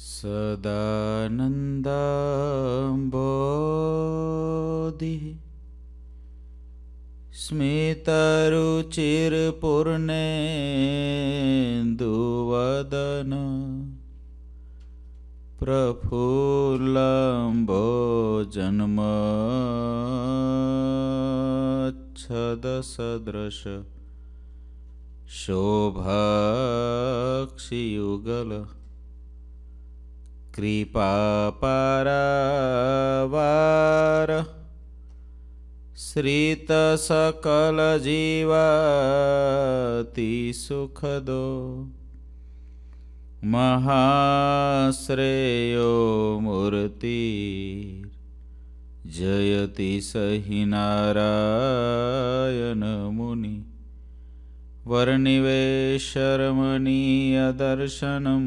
सदानन्दाम्भोदिः स्मितरुचिरपूर्णेन्दुवदन प्रफुल्लम्बो छदसदृश शोभाक्षियुगल कृपापरवार श्रितसकलजीवातिसुखदो सुखदो महाश्रेयो मूर्ति जयति स हि नारायणमुनि वर्निवेशर्मदर्शनम्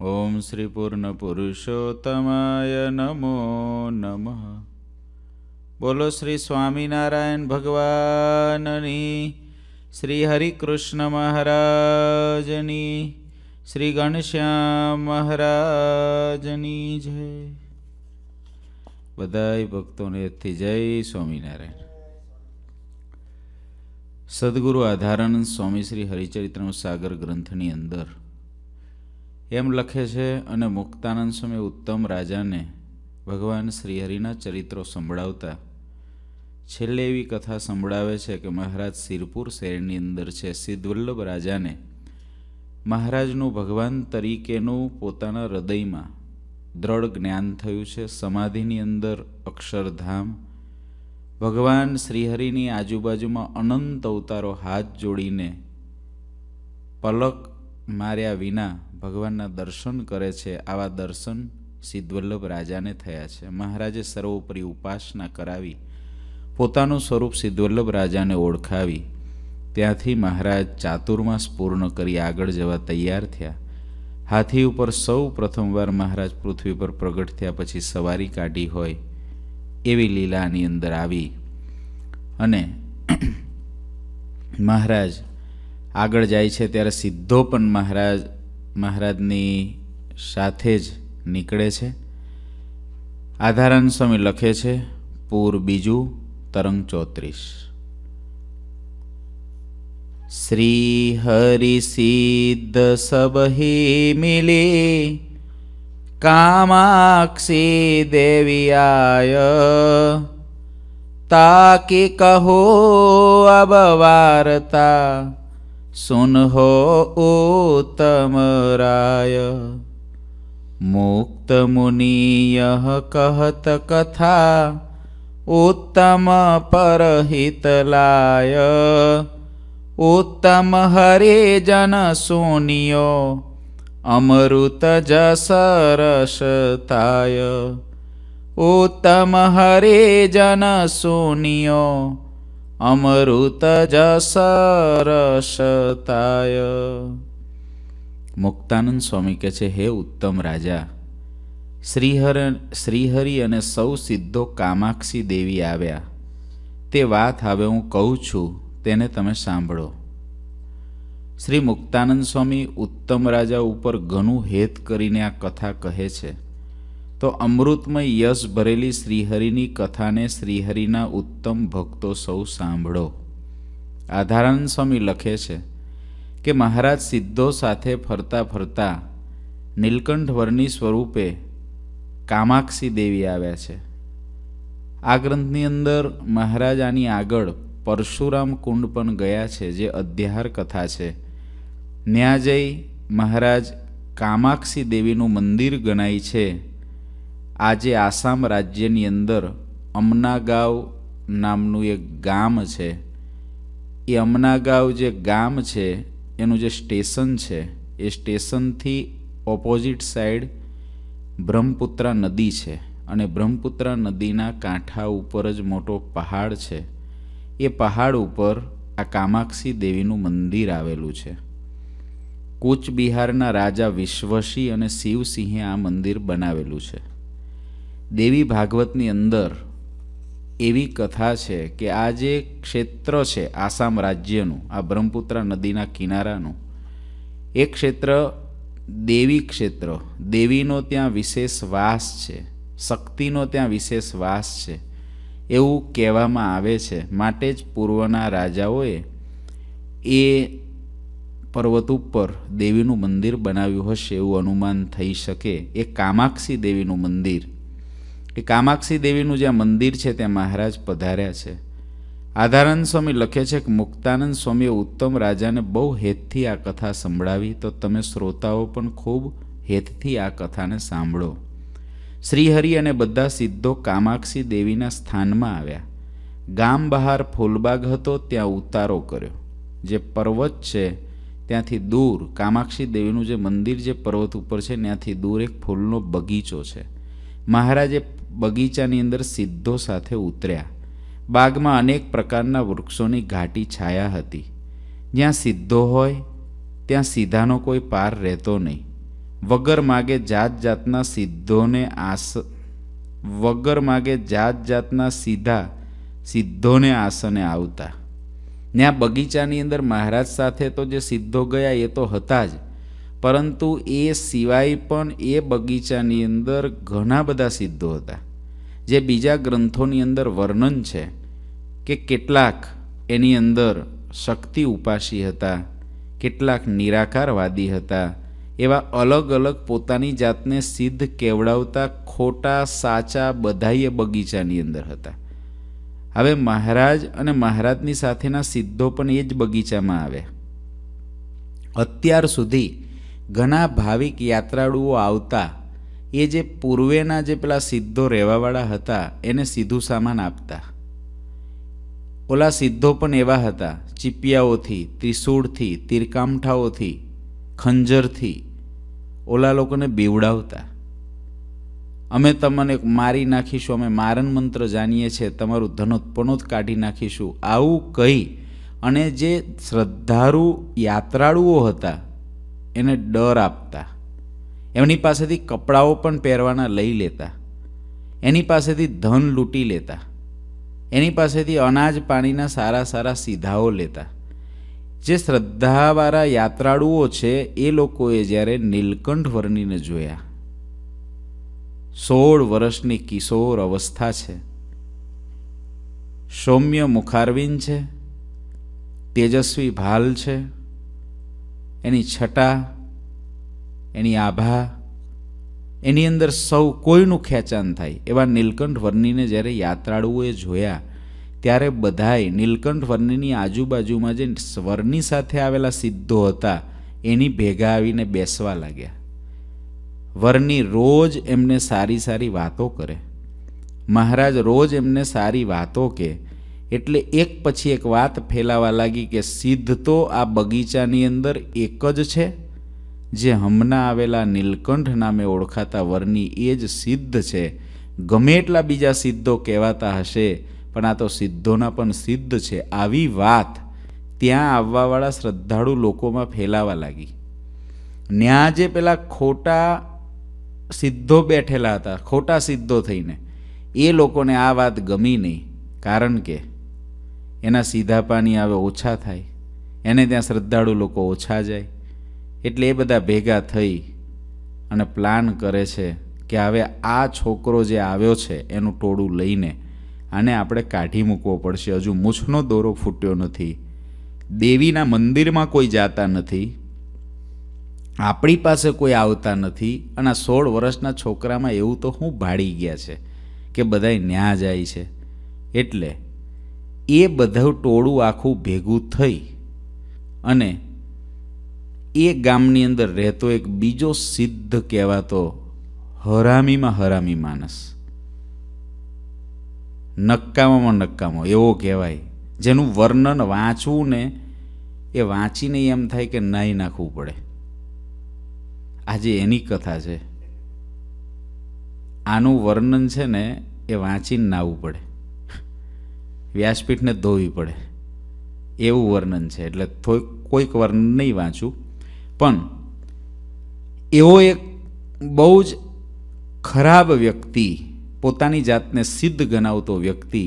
ઓમ શ્રી પૂર્ણ પુરુષોત્તમાય નમો નમઃ બોલો શ્રી સ્વામિનારાયણ ભગવાનની શ્રી હરિકૃષ્ણ મહારાજની શ્રી ઘનશ્યામ મહારાજની જય બધાય ભક્તોને થી જય સ્વામિનારાયણ સદગુરુ આધારાનંદ સ્વામી શ્રી હરિચરિત્રમ સાગર ગ્રંથની અંદર એમ લખે છે અને મુક્તાનંદ સ્વામી ઉત્તમ રાજાને ભગવાન શ્રીહરિના ચરિત્રો સંભળાવતા છેલ્લે એવી કથા સંભળાવે છે કે મહારાજ સિરપુર શહેરની અંદર છે સિદ્ધવલ્લભ રાજાને મહારાજનું ભગવાન તરીકેનું પોતાના હૃદયમાં દ્રઢ જ્ઞાન થયું છે સમાધિની અંદર અક્ષરધામ ભગવાન શ્રીહરિની આજુબાજુમાં અનંત અવતારો હાથ જોડીને પલક માર્યા વિના ભગવાનના દર્શન કરે છે આવા દર્શન સિદ્ધવલ્લભ રાજાને થયા છે મહારાજે સર્વોપરી ઉપાસના કરાવી પોતાનું સ્વરૂપ સિદ્ધવલ્લભ રાજાને ઓળખાવી ત્યાંથી મહારાજ ચાતુર્માસ પૂર્ણ કરી આગળ જવા તૈયાર થયા હાથી ઉપર સૌ પ્રથમવાર મહારાજ પૃથ્વી પર પ્રગટ થયા પછી સવારી કાઢી હોય એવી લીલાની અંદર આવી અને મહારાજ આગળ જાય છે ત્યારે સીધો પણ મહારાજ મહારાજની સાથે જ નીકળે છે આધારણ સ્વામી લખે છે પૂર બીજું તરંગ ચોત્રીસ શ્રી હરિ સિદ્ધ સબહી મિલી કામાક્ષી દેવિયાય તાકી કહો અબ વાર્તા સુનહો ઉતમરાય મુક્ત મુનિયઃ કહત કથા ઉત્તમ પરહિતલાય ઉત્તમ હરિજન સુનિયો અમૃત જસ રસતાય ઉત્તમ હરિજન સુનિયો અમૃતજસરસતાય મુક્તાનંદ સ્વામી કહે છે હે ઉત્તમ રાજા શ્રીહર શ્રીહરિ અને સૌ સિદ્ધો કામાક્ષી દેવી આવ્યા તે વાત હવે હું કહું છું તેને તમે સાંભળો શ્રી મુક્તાનંદ સ્વામી ઉત્તમ રાજા ઉપર ઘણું હેત કરીને આ કથા કહે છે તો અમૃતમય યશ ભરેલી શ્રીહરિની કથાને શ્રીહરિના ઉત્તમ ભક્તો સૌ સાંભળો આધારાન સ્વામી લખે છે કે મહારાજ સિદ્ધો સાથે ફરતા ફરતા નીલકંઠવરની સ્વરૂપે કામાક્ષી દેવી આવ્યા છે આ ગ્રંથની અંદર મહારાજાની આગળ પરશુરામ કુંડ પણ ગયા છે જે અધ્યાર કથા છે ન્યા જઈ મહારાજ કામાક્ષી દેવીનું મંદિર ગણાય છે આજે આસામ રાજ્યની અંદર અમનાગાંવ નામનું એક ગામ છે એ અમનાગાંવ જે ગામ છે એનું જે સ્ટેશન છે એ સ્ટેશનથી ઓપોઝિટ સાઈડ બ્રહ્મપુત્રા નદી છે અને બ્રહ્મપુત્રા નદીના કાંઠા ઉપર જ મોટો પહાડ છે એ પહાડ ઉપર આ કામાક્ષી દેવીનું મંદિર આવેલું છે કૂચબિહારના રાજા વિશ્વસિંહ અને શિવસિંહે આ મંદિર બનાવેલું છે દેવી ભાગવતની અંદર એવી કથા છે કે આ જે ક્ષેત્ર છે આસામ રાજ્યનું આ બ્રહ્મપુત્રા નદીના કિનારાનું એ ક્ષેત્ર દેવી ક્ષેત્ર દેવીનો ત્યાં વિશેષ વાસ છે શક્તિનો ત્યાં વિશેષ વાસ છે એવું કહેવામાં આવે છે માટે જ પૂર્વના રાજાઓએ એ પર્વત ઉપર દેવીનું મંદિર બનાવ્યું હશે એવું અનુમાન થઈ શકે એ કામાક્ષી દેવીનું મંદિર કે કામાક્ષી દેવીનું જ્યાં મંદિર છે ત્યાં મહારાજ પધાર્યા છે આધારાનંદ સ્વામી લખે છે કે મુક્તાનંદ સ્વામીએ ઉત્તમ રાજાને બહુ હેતથી આ કથા સંભળાવી તો તમે શ્રોતાઓ પણ ખૂબ હેતથી આ કથાને સાંભળો શ્રીહરિ અને બધા સિદ્ધો કામાક્ષી દેવીના સ્થાનમાં આવ્યા ગામ બહાર ફૂલબાગ હતો ત્યાં ઉતારો કર્યો જે પર્વત છે ત્યાંથી દૂર કામાક્ષી દેવીનું જે મંદિર જે પર્વત ઉપર છે ત્યાંથી દૂર એક ફૂલનો બગીચો છે મહારાજે બગીચાની અંદર સીધો સાથે ઉતર્યા બાગમાં અનેક પ્રકારના વૃક્ષોની ઘાટી છાયા હતી જ્યાં સીધો હોય ત્યાં સીધાનો કોઈ પાર રહેતો નહીં વગર માગે જાત જાતના સિદ્ધોને આસ વગર માગે જાત જાતના સીધા સિદ્ધોને આસને આવતા ત્યાં બગીચાની અંદર મહારાજ સાથે તો જે સિદ્ધો ગયા એ તો હતા જ પરંતુ એ સિવાય પણ એ બગીચાની અંદર ઘણા બધા સિદ્ધો હતા જે બીજા ગ્રંથોની અંદર વર્ણન છે કે કેટલાક એની અંદર શક્તિ ઉપાસી હતા કેટલાક નિરાકારવાદી હતા એવા અલગ અલગ પોતાની જાતને સિદ્ધ કેવડાવતા ખોટા સાચા બધાએ બગીચાની અંદર હતા હવે મહારાજ અને મહારાજની સાથેના સિદ્ધો પણ એ જ બગીચામાં આવ્યા અત્યાર સુધી ઘણા ભાવિક યાત્રાળુઓ આવતા એ જે પૂર્વેના જે પેલા સિદ્ધો રહેવાવાળા હતા એને સીધું સામાન આપતા ઓલા સિદ્ધો પણ એવા હતા ચીપિયાઓથી ત્રિશૂળથી તીરકામઠાઓથી ખંજરથી ઓલા લોકોને બેવડાવતા અમે તમને મારી નાખીશું અમે મારણ મંત્ર જાણીએ છીએ તમારું ધનોત્પનોત કાઢી નાખીશું આવું કહી અને જે શ્રદ્ધાળુ યાત્રાળુઓ હતા એને ડર આપતા એમની પાસેથી કપડાઓ પણ પહેરવાના લઈ લેતા એની પાસેથી ધન લૂંટી લેતા એની પાસેથી અનાજ પાણીના સારા સારા સીધાઓ લેતા જે શ્રદ્ધાવાળા યાત્રાળુઓ છે એ લોકોએ જ્યારે નીલકંઠ વર્ણીને જોયા સોળ વર્ષની કિશોર અવસ્થા છે સૌમ્ય મુખારવિન છે તેજસ્વી ભાલ છે એની છટા એની આભા એની અંદર સૌ કોઈનું ખેંચાણ થાય એવા નીલકંઠ વર્ણીને જ્યારે યાત્રાળુઓએ જોયા ત્યારે બધાએ નીલકંઠ વર્ણિની આજુબાજુમાં જે સ્વરની સાથે આવેલા સિદ્ધો હતા એની ભેગા આવીને બેસવા લાગ્યા વર્ણી રોજ એમને સારી સારી વાતો કરે મહારાજ રોજ એમને સારી વાતો કે એટલે એક પછી એક વાત ફેલાવા લાગી કે સિદ્ધ તો આ બગીચાની અંદર એક જ છે જે હમણાં આવેલા નીલકંઠ નામે ઓળખાતા વરની એ જ સિદ્ધ છે ગમે એટલા બીજા સિદ્ધો કહેવાતા હશે પણ આ તો સિદ્ધોના પણ સિદ્ધ છે આવી વાત ત્યાં આવવાવાળા શ્રદ્ધાળુ લોકોમાં ફેલાવા લાગી ત્યાં જે પેલા ખોટા સિદ્ધો બેઠેલા હતા ખોટા સિદ્ધો થઈને એ લોકોને આ વાત ગમી નહીં કારણ કે એના સીધા પાણી આવે ઓછા થાય એને ત્યાં શ્રદ્ધાળુ લોકો ઓછા જાય એટલે એ બધા ભેગા થઈ અને પ્લાન કરે છે કે હવે આ છોકરો જે આવ્યો છે એનું ટોળું લઈને આને આપણે કાઢી મૂકવો પડશે હજુ મૂછનો દોરો ફૂટ્યો નથી દેવીના મંદિરમાં કોઈ જાતા નથી આપણી પાસે કોઈ આવતા નથી અને આ સોળ વર્ષના છોકરામાં એવું તો હું ભાડી ગયા છે કે બધાય ન્યા જાય છે એટલે એ બધું ટોળું આખું ભેગું થઈ અને એ ગામની અંદર રહેતો એક બીજો સિદ્ધ કહેવાતો હરામીમાં હરામી માણસ નક્કામાં નક્કામો એવો કહેવાય જેનું વર્ણન વાંચવું ને એ વાંચીને એમ થાય કે નાહી નાખવું પડે આજે એની કથા છે આનું વર્ણન છે ને એ વાંચીને નાહવું પડે વ્યાસપીઠને ધોવી પડે એવું વર્ણન છે એટલે થોઈક કોઈક વર્ણન નહીં વાંચું પણ એવો એક બહુ જ ખરાબ વ્યક્તિ પોતાની જાતને સિદ્ધ ગણાવતો વ્યક્તિ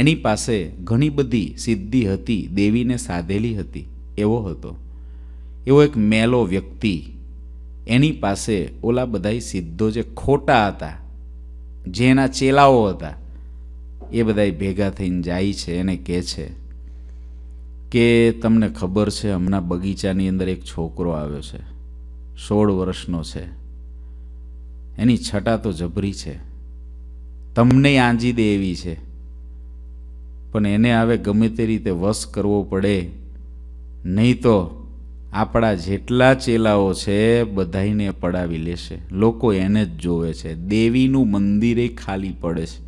એની પાસે ઘણી બધી સિદ્ધિ હતી દેવીને સાધેલી હતી એવો હતો એવો એક મેલો વ્યક્તિ એની પાસે ઓલા બધા સિદ્ધો જે ખોટા હતા જેના ચેલાઓ હતા એ બધાય ભેગા થઈને જાય છે એને કહે છે કે તમને ખબર છે હમણાં બગીચાની અંદર એક છોકરો આવ્યો છે સોળ વર્ષનો છે એની છટા તો જબરી છે તમને આંજી દે એવી છે પણ એને હવે ગમે તે રીતે વશ કરવો પડે નહીં તો આપણા જેટલા ચેલાઓ છે બધાઈને પડાવી લેશે લોકો એને જ જોવે છે દેવીનું મંદિરે ખાલી પડે છે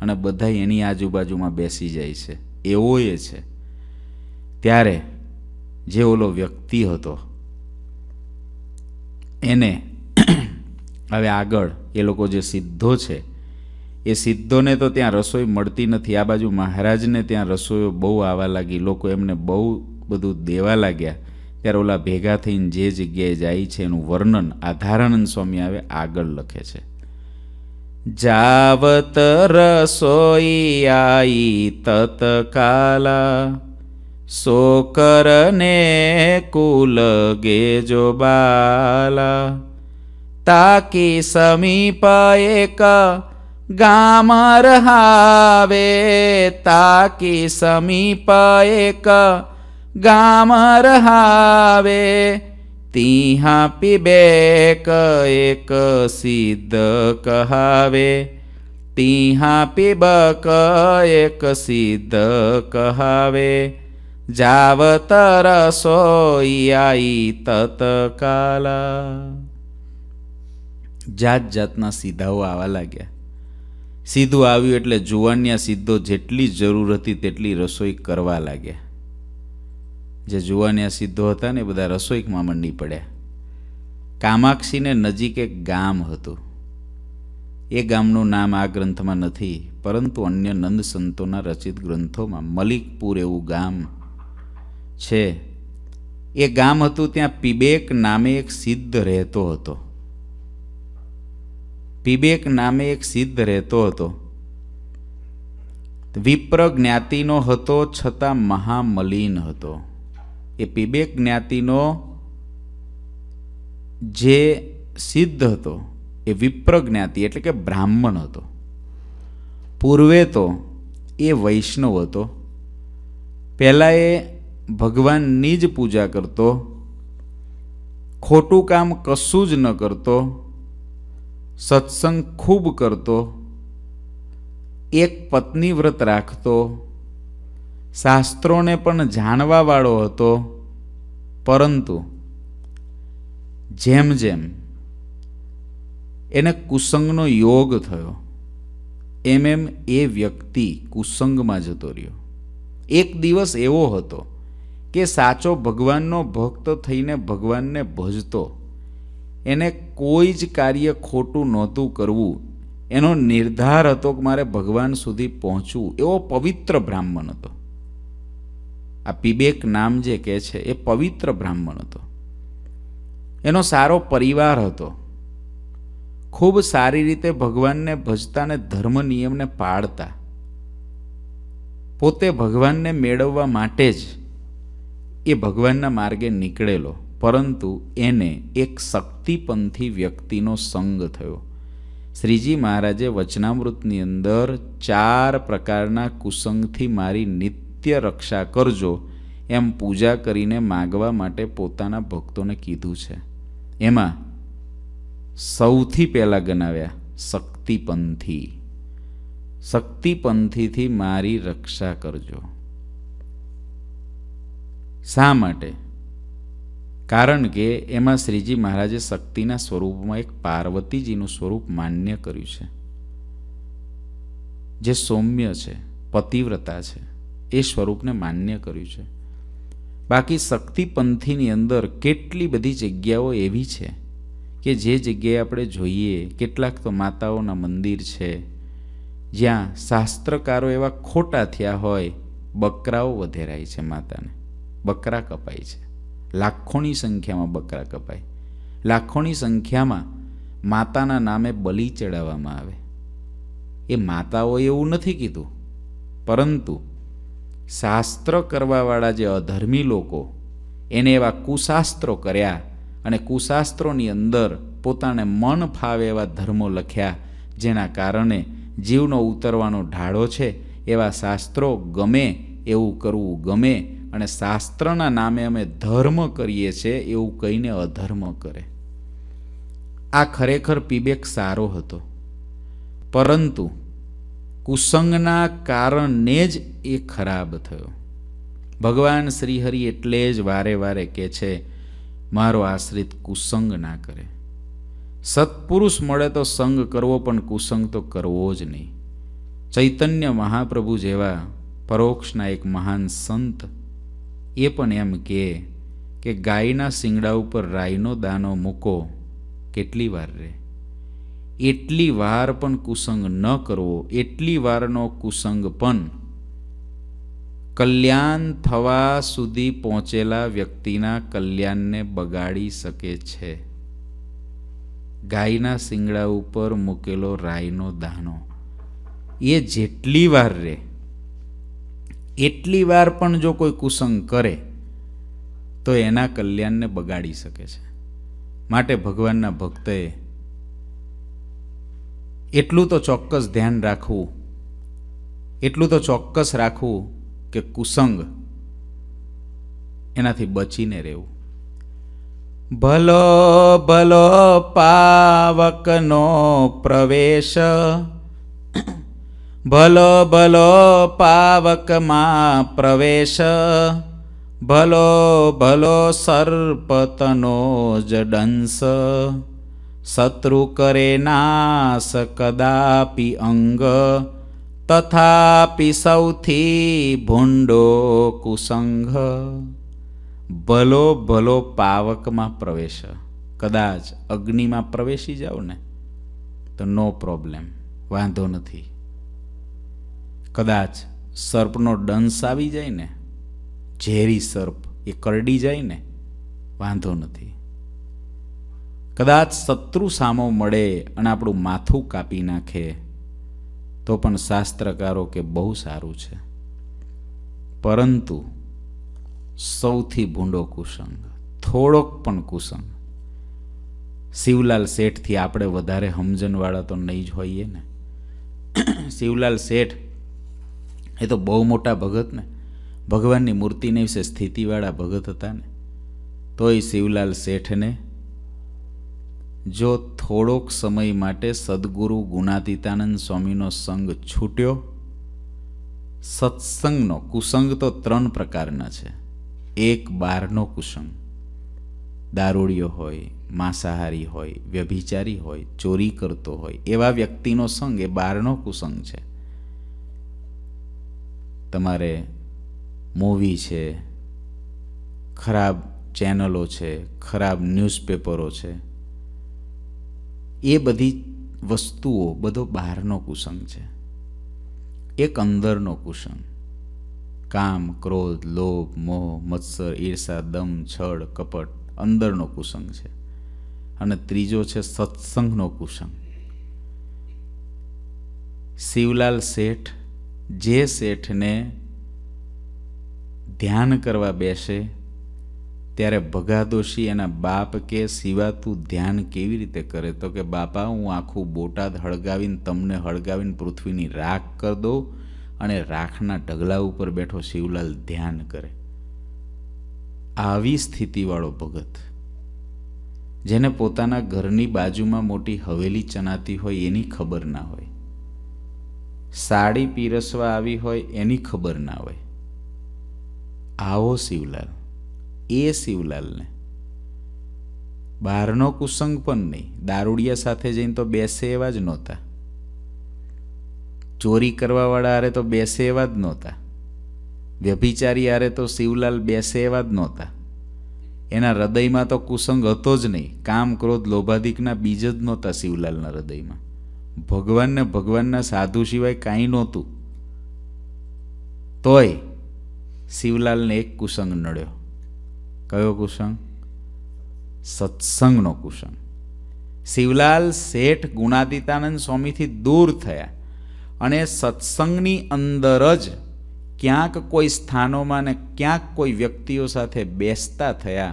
અને બધા એની આજુબાજુમાં બેસી જાય છે એવો એ છે ત્યારે જે ઓલો વ્યક્તિ હતો એને હવે આગળ એ લોકો જે સિદ્ધો છે એ સિદ્ધોને તો ત્યાં રસોઈ મળતી નથી આ બાજુ મહારાજને ત્યાં રસોઈઓ બહુ આવવા લાગી લોકો એમને બહુ બધું દેવા લાગ્યા ત્યારે ઓલા ભેગા થઈને જે જગ્યાએ જાય છે એનું વર્ણન આધારાનંદ સ્વામી આવે આગળ લખે છે જાવત રસોઈ આઈ કાલા સોકરને કુલ ગેજો બાલા તાકી સમીપ એક ગામ રહાવે તાકી સમીપ એક ગામ રહાવે તિહા પીબેક એક સિદ્ધ કહાવે તિહા પીબક એક સિદ્ધ કહાવે જાવત રસોઈ તતકાલ જાત જાતના સીધાઓ આવવા લાગ્યા સીધું આવ્યું એટલે જુવાનિયા સીધો જેટલી જરૂર હતી તેટલી રસોઈ કરવા લાગ્યા જે જુવાનિયા સીધો હતા ને બધા રસોઈમાં મંડી પડ્યા કામાક્ષીને નજીક એક ગામ હતું એ ગામનું નામ આ ગ્રંથમાં નથી પરંતુ અન્ય નંદ સંતોના રચિત ગ્રંથોમાં મલિકપુર એવું ગામ છે એ ગામ હતું ત્યાં પીબેક નામે એક સિદ્ધ રહેતો હતો પીબેક નામે એક સિદ્ધ રહેતો હતો વિપ્ર જ્ઞાતિનો હતો છતાં મહામલિન હતો એ પીબેક જ્ઞાતિનો જે સિદ્ધ હતો એ વિપ્ર જ્ઞાતિ એટલે કે બ્રાહ્મણ હતો પૂર્વે તો એ વૈષ્ણવ હતો પહેલાં એ ભગવાનની જ પૂજા કરતો ખોટું કામ કશું જ ન કરતો સત્સંગ ખૂબ કરતો એક પત્ની વ્રત રાખતો શાસ્ત્રોને પણ જાણવાવાળો હતો પરંતુ જેમ જેમ એને કુસંગનો યોગ થયો એમ એમ એ વ્યક્તિ કુસંગમાં જતો રહ્યો એક દિવસ એવો હતો કે સાચો ભગવાનનો ભક્ત થઈને ભગવાનને ભજતો એને કોઈ જ કાર્ય ખોટું નહોતું કરવું એનો નિર્ધાર હતો કે મારે ભગવાન સુધી પહોંચવું એવો પવિત્ર બ્રાહ્મણ હતો આ પીબેક નામ જે કહે છે એ પવિત્ર બ્રાહ્મણ હતો એનો સારો પરિવાર હતો ખૂબ સારી રીતે ભગવાનને ભજતા અને ધર્મ નિયમને પાળતા પોતે ભગવાનને મેળવવા માટે જ એ ભગવાનના માર્ગે નીકળેલો પરંતુ એને એક શક્તિપંથી વ્યક્તિનો સંગ થયો શ્રીજી મહારાજે વચનામૃતની અંદર ચાર પ્રકારના કુસંગથી મારી નિત્ય રક્ષા કરજો એમ પૂજા કરીને માગવા માટે પોતાના ભક્તોને કીધું છે એમાં સૌથી પહેલાં ગણાવ્યા શક્તિપંથી શક્તિપંથીથી મારી રક્ષા કરજો શા માટે કારણ કે એમાં શ્રીજી મહારાજે શક્તિના સ્વરૂપમાં એક પાર્વતીજીનું સ્વરૂપ માન્ય કર્યું છે જે સૌમ્ય છે પતિવ્રતા છે એ સ્વરૂપને માન્ય કર્યું છે બાકી શક્તિપંથીની અંદર કેટલી બધી જગ્યાઓ એવી છે કે જે જગ્યાએ આપણે જોઈએ કેટલાક તો માતાઓના મંદિર છે જ્યાં શાસ્ત્રકારો એવા ખોટા થયા હોય બકરાઓ વધેરાય છે માતાને બકરા કપાય છે લાખોની સંખ્યામાં બકરા કપાય લાખોની સંખ્યામાં માતાના નામે બલી ચડાવવામાં આવે એ માતાઓએ એવું નથી કીધું પરંતુ શાસ્ત્ર કરવાવાળા જે અધર્મી લોકો એને એવા કુશાસ્ત્રો કર્યા અને કુશાસ્ત્રોની અંદર પોતાને મન ફાવે એવા ધર્મો લખ્યા જેના કારણે જીવનો ઉતરવાનો ઢાળો છે એવા શાસ્ત્રો ગમે એવું કરવું ગમે અને શાસ્ત્રના નામે અમે ધર્મ કરીએ છીએ એવું કહીને અધર્મ કરે આ ખરેખર પીબેક સારો હતો પરંતુ કુસંગના કારણે જ એ ખરાબ થયો ભગવાન શ્રીહરિ એટલે જ વારે વારે કહે છે મારો આશ્રિત કુસંગ ના કરે સત્પુરુષ મળે તો સંગ કરવો પણ કુસંગ તો કરવો જ નહીં ચૈતન્ય મહાપ્રભુ જેવા પરોક્ષના એક મહાન સંત એ પણ એમ કહે કે ગાયના શિંગડા ઉપર રાઈનો દાનો મૂકો કેટલી વાર રે એટલી વાર પણ કુસંગ ન કરવો એટલી વારનો કુસંગ પણ કલ્યાણ થવા સુધી પહોંચેલા વ્યક્તિના કલ્યાણને બગાડી શકે છે ગાયના શિંગડા ઉપર મૂકેલો રાયનો દાનો એ જેટલી વાર રહે એટલી વાર પણ જો કોઈ કુસંગ કરે તો એના કલ્યાણને બગાડી શકે છે માટે ભગવાનના ભક્તએ એટલું તો ચોક્કસ ધ્યાન રાખવું એટલું તો ચોક્કસ રાખવું કે કુસંગ એનાથી બચીને રહેવું ભલો ભલો પાવકનો પ્રવેશ ભલો ભલો પાવકમાં પ્રવેશ ભલો ભલો સર્પતનો જ ડંશ શત્રુ કરે નાશ કદાપી અંગ તથાપી સૌથી ભૂંડો કુસંઘ ભલો ભલો પાવકમાં પ્રવેશ કદાચ અગ્નિમાં પ્રવેશી જાઓ ને તો નો પ્રોબ્લેમ વાંધો નથી કદાચ સર્પનો ડંસ આવી જાય ને ઝેરી સર્પ એ કરડી જાય ને વાંધો નથી કદાચ શત્રુ સામો મળે અને આપણું માથું કાપી નાખે તો પણ શાસ્ત્રકારો કે બહુ સારું છે પરંતુ સૌથી ભૂંડો કુસંગ થોડોક પણ કુસંગ શિવલાલ શેઠથી આપણે વધારે સમજણવાળા તો નહીં જ હોઈએ ને શિવલાલ શેઠ એ તો બહુ મોટા ભગત ને ભગવાનની મૂર્તિને વિશે સ્થિતિવાળા ભગત હતા ને તોય શિવલાલ શેઠને જો થોડોક સમય માટે સદગુરુ ગુણાતીતાનંદ સ્વામીનો સંગ છૂટ્યો સત્સંગનો કુસંગ તો ત્રણ પ્રકારના છે એક બારનો કુસંગ દારૂડિયો હોય માંસાહારી હોય વ્યભિચારી હોય ચોરી કરતો હોય એવા વ્યક્તિનો સંગ એ બારનો કુસંગ છે તમારે મૂવી છે ખરાબ ચેનલો છે ખરાબ ન્યૂઝપેપરો છે એ બધી વસ્તુઓ બધો બહારનો કુસંગ છે એક અંદરનો કુસંગ કામ ક્રોધ લોભ મોહ મત્સર ઈર્ષા દમ છળ કપટ અંદરનો કુસંગ છે અને ત્રીજો છે સત્સંગનો કુસંગ શિવલાલ શેઠ જે શેઠને ધ્યાન કરવા બેસે ત્યારે ભગાદોશી એના બાપ કે શિવા તું ધ્યાન કેવી રીતે કરે તો કે બાપા હું આખું બોટાદ હળગાવીને તમને હળગાવીને પૃથ્વીની રાખ કરી દઉં અને રાખના ઢગલા ઉપર બેઠો શિવલાલ ધ્યાન કરે આવી સ્થિતિવાળો ભગત જેને પોતાના ઘરની બાજુમાં મોટી હવેલી ચનાતી હોય એની ખબર ના હોય સાડી પીરસવા આવી હોય એની ખબર ના હોય આવો શિવલાલ એ શિવલાલને બહારનો કુસંગ પણ નહીં દારૂડિયા સાથે જઈને તો બેસે એવા જ નહોતા ચોરી કરવાવાળા આરે તો બેસે એવા જ નહોતા વ્યભિચારી આરે તો શિવલાલ બેસે એવા જ નહોતા એના હૃદયમાં તો કુસંગ હતો જ નહીં કામ ક્રોધ લોભાધિકના બીજ જ નહોતા શિવલાલના હૃદયમાં ભગવાનને ભગવાનના સાધુ સિવાય કાંઈ નહોતું તોય શિવલાલને એક કુસંગ નડ્યો કયો કુસંગ સત્સંગનો કુસંગ શિવલાલ શેઠ ગુણાદિતાનંદ સ્વામીથી દૂર થયા અને સત્સંગની અંદર જ ક્યાંક કોઈ સ્થાનોમાં ને ક્યાંક કોઈ વ્યક્તિઓ સાથે બેસતા થયા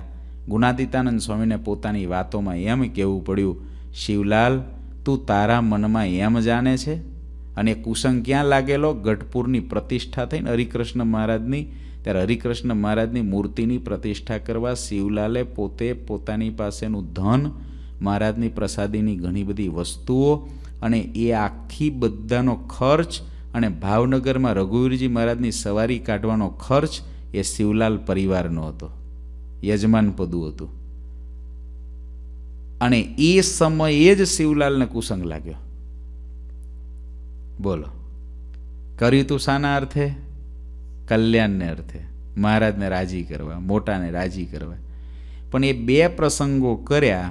ગુણાદિતાનંદ સ્વામીને પોતાની વાતોમાં એમ કહેવું પડ્યું શિવલાલ તું તારા મનમાં એમ જાણે છે અને કુસંગ ક્યાં લાગેલો ગઢપુરની પ્રતિષ્ઠા થઈને હરિકૃષ્ણ મહારાજની ત્યારે હરિકૃષ્ણ મહારાજની મૂર્તિની પ્રતિષ્ઠા કરવા શિવલાલે પોતે પોતાની પાસેનું ધન મહારાજની પ્રસાદીની ઘણી બધી વસ્તુઓ અને એ આખી બધાનો ખર્ચ અને ભાવનગરમાં રઘુવીરજી મહારાજની સવારી કાઢવાનો ખર્ચ એ શિવલાલ પરિવારનો હતો યજમાન પદું હતું અને એ સમયે જ શિવલાલને કુસંગ લાગ્યો બોલો કર્યું તું શાના અર્થે કલ્યાણને અર્થે મહારાજને રાજી કરવા મોટાને રાજી કરવા પણ એ બે પ્રસંગો કર્યા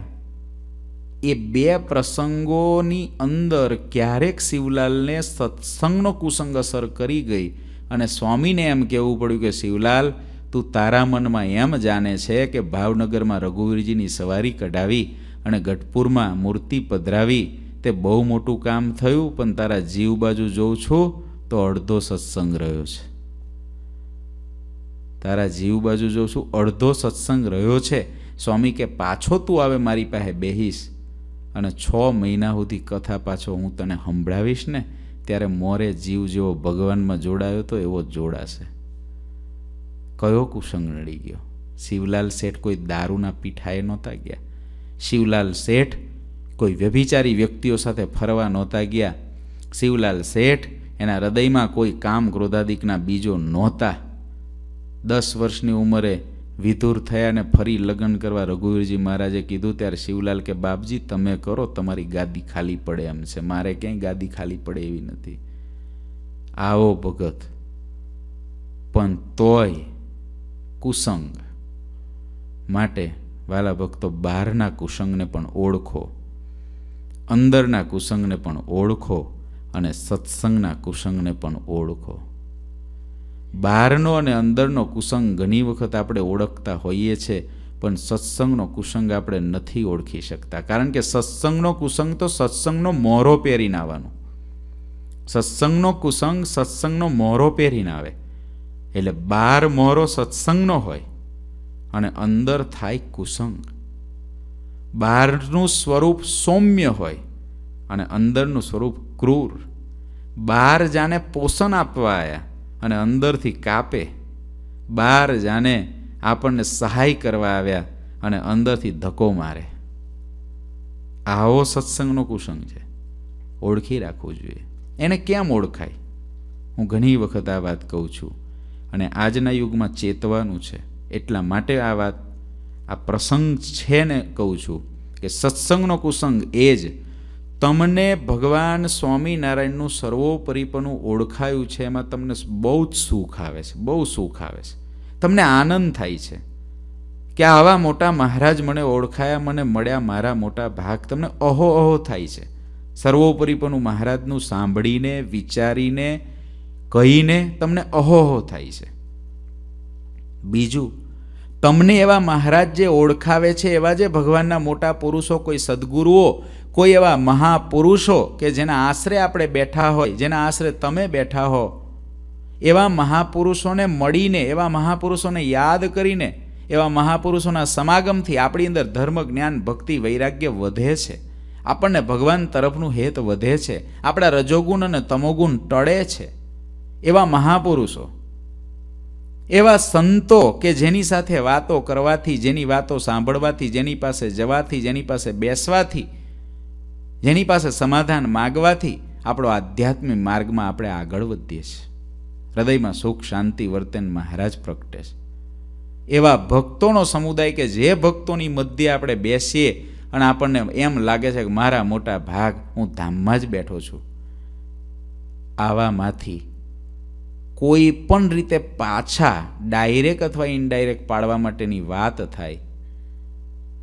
એ બે પ્રસંગોની અંદર ક્યારેક શિવલાલને સત્સંગનો કુસંગ અસર કરી ગઈ અને સ્વામીને એમ કહેવું પડ્યું કે શિવલાલ તું તારા મનમાં એમ જાણે છે કે ભાવનગરમાં રઘુવીરજીની સવારી કઢાવી અને ગઢપુરમાં મૂર્તિ પધરાવી તે બહુ મોટું કામ થયું પણ તારા જીવ બાજુ જોઉં છું તો અડધો સત્સંગ રહ્યો છે તારા જીવ બાજુ જોઉં છું અડધો સત્સંગ રહ્યો છે સ્વામી કે પાછો તું આવે મારી પાસે બેહીશ અને છ મહિના સુધી કથા પાછો હું તને સંભળાવીશ ને ત્યારે મોરે જીવ જેવો ભગવાનમાં જોડાયો તો એવો જોડાશે કયો કુસંગ નડી ગયો શિવલાલ શેઠ કોઈ દારૂના પીઠાએ નહોતા ગયા શિવલાલ શેઠ કોઈ વ્યભિચારી વ્યક્તિઓ સાથે ફરવા નહોતા ગયા શિવલાલ શેઠ એના હૃદયમાં કોઈ કામ ક્રોધાદિકના બીજો નહોતા દસ વર્ષની ઉંમરે વિધુર થયા અને ફરી લગ્ન કરવા રઘુવીરજી મહારાજે કીધું ત્યારે શિવલાલ કે બાપજી તમે કરો તમારી ગાદી ખાલી પડે એમ છે મારે ક્યાંય ગાદી ખાલી પડે એવી નથી આવો ભગત પણ તોય કુસંગ માટે વાલા ભક્તો બહારના કુસંગને પણ ઓળખો અંદરના કુસંગને પણ ઓળખો અને સત્સંગના કુસંગને પણ ઓળખો બહારનો અને અંદરનો કુસંગ ઘણી વખત આપણે ઓળખતા હોઈએ છીએ પણ સત્સંગનો કુસંગ આપણે નથી ઓળખી શકતા કારણ કે સત્સંગનો કુસંગ તો સત્સંગનો મોહરો પહેરીને આવવાનો સત્સંગનો કુસંગ સત્સંગનો મોહરો પહેરીને આવે એટલે બાર મોહરો સત્સંગનો હોય અને અંદર થાય કુસંગ બહારનું સ્વરૂપ સૌમ્ય હોય અને અંદરનું સ્વરૂપ ક્રૂર બહાર જાને પોષણ આપવા આવ્યા અને અંદરથી કાપે બહાર જાને આપણને સહાય કરવા આવ્યા અને અંદરથી ધક્કો મારે આવો સત્સંગનો કુસંગ છે ઓળખી રાખવું જોઈએ એને કેમ ઓળખાય હું ઘણી વખત આ વાત કહું છું અને આજના યુગમાં ચેતવાનું છે એટલા માટે આ વાત આ પ્રસંગ છે ને કહું છું કે સત્સંગનો કુસંગ એ જ તમને ભગવાન સ્વામિનારાયણનું સર્વોપરીપણું ઓળખાયું છે એમાં તમને બહુ જ સુખ આવે છે બહુ સુખ આવે છે તમને આનંદ થાય છે કે આવા મોટા મહારાજ મને ઓળખાયા મને મળ્યા મારા મોટા ભાગ તમને અહો અહો થાય છે સર્વોપરીપણું મહારાજનું સાંભળીને વિચારીને કહીને તમને અહોહો થાય છે બીજું તમને એવા મહારાજ જે ઓળખાવે છે એવા જે ભગવાનના મોટા પુરુષો કોઈ સદગુરુઓ કોઈ એવા મહાપુરુષો કે જેના આશરે આપણે બેઠા હોય જેના આશરે તમે બેઠા હો એવા મહાપુરુષોને મળીને એવા મહાપુરુષોને યાદ કરીને એવા મહાપુરુષોના સમાગમથી આપણી અંદર ધર્મ જ્ઞાન ભક્તિ વૈરાગ્ય વધે છે આપણને ભગવાન તરફનું હેત વધે છે આપણા રજોગુણ અને તમોગુણ ટળે છે એવા મહાપુરુષો એવા સંતો કે જેની સાથે વાતો કરવાથી જેની વાતો સાંભળવાથી જેની પાસે જવાથી જેની પાસે બેસવાથી જેની પાસે સમાધાન માગવાથી આપણો આધ્યાત્મિક માર્ગમાં આપણે આગળ વધીએ છીએ હૃદયમાં સુખ શાંતિ વર્તન મહારાજ પ્રગટે છે એવા ભક્તોનો સમુદાય કે જે ભક્તોની મધ્યે આપણે બેસીએ અને આપણને એમ લાગે છે કે મારા મોટા ભાગ હું ધામમાં જ બેઠો છું આવામાંથી કોઈ પણ રીતે પાછા ડાયરેક્ટ અથવા ઇનડાયરેક્ટ પાડવા માટેની વાત થાય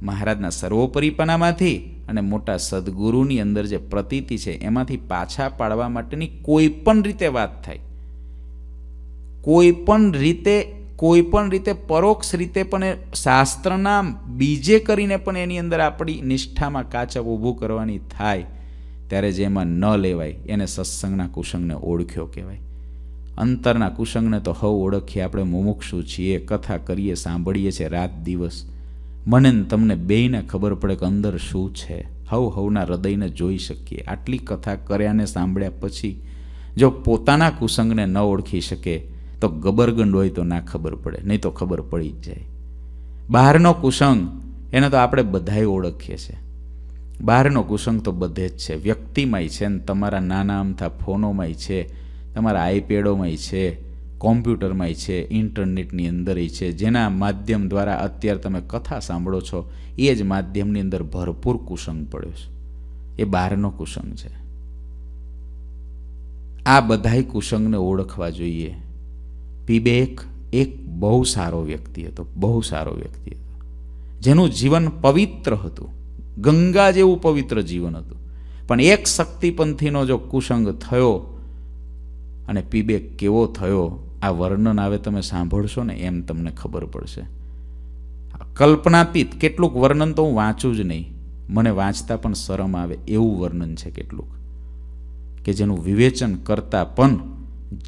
મહારાજના સર્વોપરીપણામાંથી અને મોટા સદગુરુની અંદર જે પ્રતીતિ છે એમાંથી પાછા પાડવા માટેની કોઈ પણ રીતે વાત થાય કોઈ પણ રીતે કોઈ પણ રીતે પરોક્ષ રીતે પણ એ શાસ્ત્રના બીજે કરીને પણ એની અંદર આપણી નિષ્ઠામાં કાચબ ઊભું કરવાની થાય ત્યારે જેમાં ન લેવાય એને સત્સંગના કુસંગને ઓળખ્યો કહેવાય અંતરના કુસંગને તો હવ ઓળખીએ આપણે મુમુક્ષુ છીએ કથા કરીએ સાંભળીએ છીએ રાત દિવસ મને તમને બેયને ખબર પડે કે અંદર શું છે હવ હવના હૃદયને જોઈ શકીએ આટલી કથા કર્યાને સાંભળ્યા પછી જો પોતાના કુસંગને ન ઓળખી શકે તો ગબરગંડ હોય તો ના ખબર પડે નહીં તો ખબર પડી જ જાય બહારનો કુસંગ એને તો આપણે બધાએ ઓળખીએ છીએ બહારનો કુસંગ તો બધે જ છે વ્યક્તિમાંય છે ને તમારા નાના અમથા ફોનોમાંય છે તમારા આઈપેડોમાંય છે કોમ્પ્યુટરમાંય છે ઇન્ટરનેટની અંદરય છે જેના માધ્યમ દ્વારા અત્યારે તમે કથા સાંભળો છો એ જ માધ્યમની અંદર ભરપૂર કુસંગ પડ્યો છે એ બહારનો કુસંગ છે આ બધાય કુસંગને ઓળખવા જોઈએ પીબેક એક બહુ સારો વ્યક્તિ હતો બહુ સારો વ્યક્તિ હતો જેનું જીવન પવિત્ર હતું ગંગા જેવું પવિત્ર જીવન હતું પણ એક શક્તિપંથીનો જો કુસંગ થયો અને પીબેક કેવો થયો આ વર્ણન આવે તમે સાંભળશો ને એમ તમને ખબર પડશે કલ્પનાતીત કેટલુંક વર્ણન તો હું વાંચું જ નહીં મને વાંચતા પણ શરમ આવે એવું વર્ણન છે કેટલુંક કે જેનું વિવેચન કરતાં પણ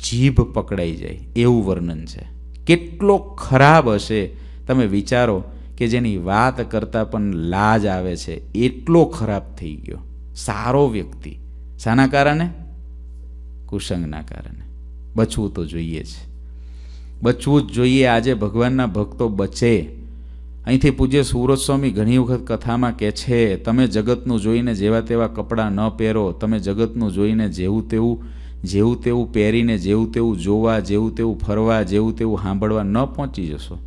જીભ પકડાઈ જાય એવું વર્ણન છે કેટલો ખરાબ હશે તમે વિચારો કે જેની વાત કરતાં પણ લાજ આવે છે એટલો ખરાબ થઈ ગયો સારો વ્યક્તિ શાના કારણે કુસંગના કારણે બચવું તો જોઈએ જ બચવું જ જોઈએ આજે ભગવાનના ભક્તો બચે અહીંથી પૂજ્ય સુરત સ્વામી ઘણી વખત કથામાં કહે છે તમે જગતનું જોઈને જેવા તેવા કપડાં ન પહેરો તમે જગતનું જોઈને જેવું તેવું જેવું તેવું પહેરીને જેવું તેવું જોવા જેવું તેવું ફરવા જેવું તેવું સાંભળવા ન પહોંચી જશો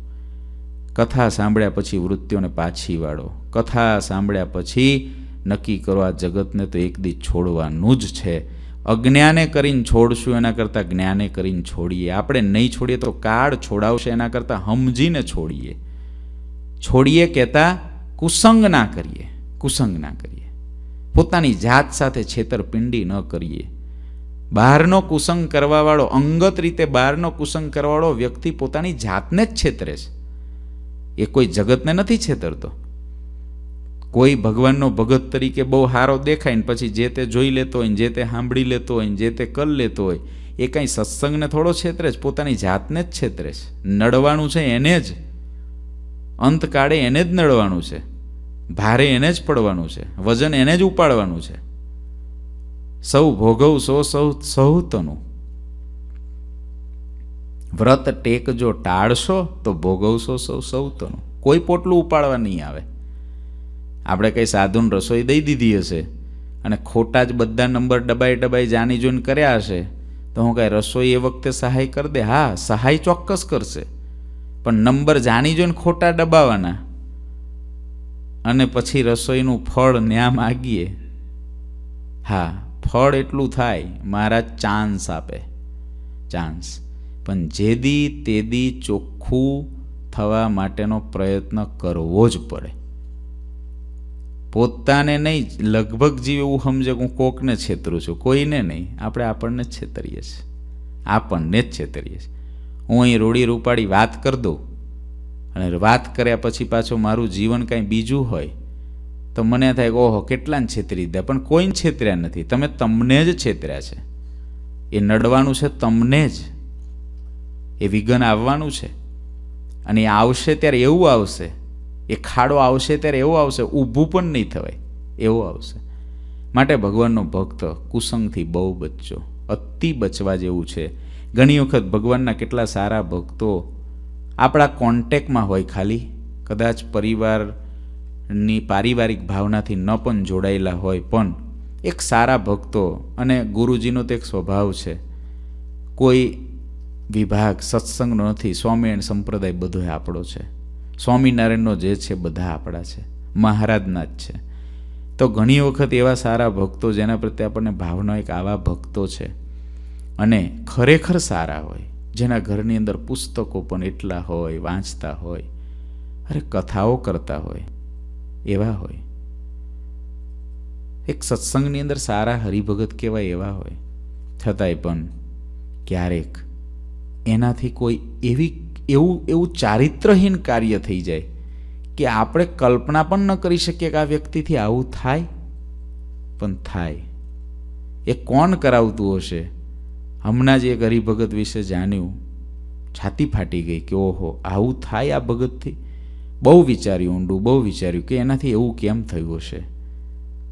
કથા સાંભળ્યા પછી વૃત્તિઓને પાછી વાળો કથા સાંભળ્યા પછી નક્કી કરો આ જગતને તો એક દી છોડવાનું જ છે અજ્ઞાને કરીને છોડશું એના કરતાં જ્ઞાને કરીને છોડીએ આપણે નહીં છોડીએ તો કાળ છોડાવશે એના કરતાં સમજીને છોડીએ છોડીએ કહેતા કુસંગ ના કરીએ કુસંગ ના કરીએ પોતાની જાત સાથે છેતરપિંડી ન કરીએ બહારનો કુસંગ કરવાવાળો અંગત રીતે બહારનો કુસંગ કરવાવાળો વ્યક્તિ પોતાની જાતને જ છેતરે છે એ કોઈ જગતને નથી છેતરતો કોઈ ભગવાનનો ભગત તરીકે બહુ સારો દેખાય ને પછી જે તે જોઈ લેતો હોય ને જે તે સાંભળી લેતો હોય ને જે તે કરી લેતો હોય એ કાંઈ સત્સંગને થોડો છેતરે જ પોતાની જાતને જ છેતરે છે નડવાનું છે એને જ અંતકાળે એને જ નડવાનું છે ભારે એને જ પડવાનું છે વજન એને જ ઉપાડવાનું છે સૌ ભોગવ સો સૌ સૌ તનું વ્રત ટેક જો ટાળશો તો ભોગવશો સૌ સૌતનું કોઈ પોટલું ઉપાડવા નહીં આવે આપણે કંઈ સાધુને રસોઈ દઈ દીધી હશે અને ખોટા જ બધા નંબર ડબાઈ ડબાઈ જાણી જોઈને કર્યા હશે તો હું કાંઈ રસોઈ એ વખતે સહાય કરી દે હા સહાય ચોક્કસ કરશે પણ નંબર જાણી જોઈને ખોટા ડબાવાના અને પછી રસોઈનું ફળ ન્યા માગીએ હા ફળ એટલું થાય મારા ચાન્સ આપે ચાન્સ પણ જેદી તેદી ચોખ્ખું થવા માટેનો પ્રયત્ન કરવો જ પડે પોતાને નહીં લગભગ જીવ એવું સમજે હું કોકને છેતરું છું કોઈને નહીં આપણે આપણને જ છેતરીએ છીએ આપણને જ છેતરીએ છીએ હું અહીં રોડી રૂપાળી વાત કરી દઉં અને વાત કર્યા પછી પાછું મારું જીવન કાંઈ બીજું હોય તો મને થાય કે ઓહો કેટલાને છેતરી દીધા પણ કોઈને છેતર્યા નથી તમે તમને જ છેતર્યા છે એ નડવાનું છે તમને જ એ વિઘન આવવાનું છે અને એ આવશે ત્યારે એવું આવશે એ ખાડો આવશે ત્યારે એવો આવશે ઊભું પણ નહીં થવાય એવો આવશે માટે ભગવાનનો ભક્ત કુસંગથી બહુ બચજો અતિ બચવા જેવું છે ઘણી વખત ભગવાનના કેટલા સારા ભક્તો આપણા કોન્ટેકમાં હોય ખાલી કદાચ પરિવારની પારિવારિક ભાવનાથી ન પણ જોડાયેલા હોય પણ એક સારા ભક્તો અને ગુરુજીનો તો એક સ્વભાવ છે કોઈ વિભાગ સત્સંગનો નથી સ્વામિનારાયણ સંપ્રદાય બધો આપણો છે સ્વામિનારાયણનો જે છે બધા આપણા છે મહારાજના જ છે તો ઘણી વખત એવા સારા ભક્તો જેના પ્રત્યે આપણને ભાવના એક આવા ભક્તો છે અને ખરેખર સારા હોય જેના ઘરની અંદર પુસ્તકો પણ એટલા હોય વાંચતા હોય અરે કથાઓ કરતા હોય એવા હોય એક સત્સંગની અંદર સારા હરિભગત કેવા એવા હોય છતાંય પણ ક્યારેક એનાથી કોઈ એવી એવું એવું ચારિત્રહીન કાર્ય થઈ જાય કે આપણે કલ્પના પણ ન કરી શકીએ કે આ વ્યક્તિથી આવું થાય પણ થાય એ કોણ કરાવતું હશે હમણાં જ એક હરિભગત વિશે જાણ્યું છાતી ફાટી ગઈ કે ઓહો આવું થાય આ ભગતથી બહુ વિચાર્યું ઊંડું બહુ વિચાર્યું કે એનાથી એવું કેમ થયું હશે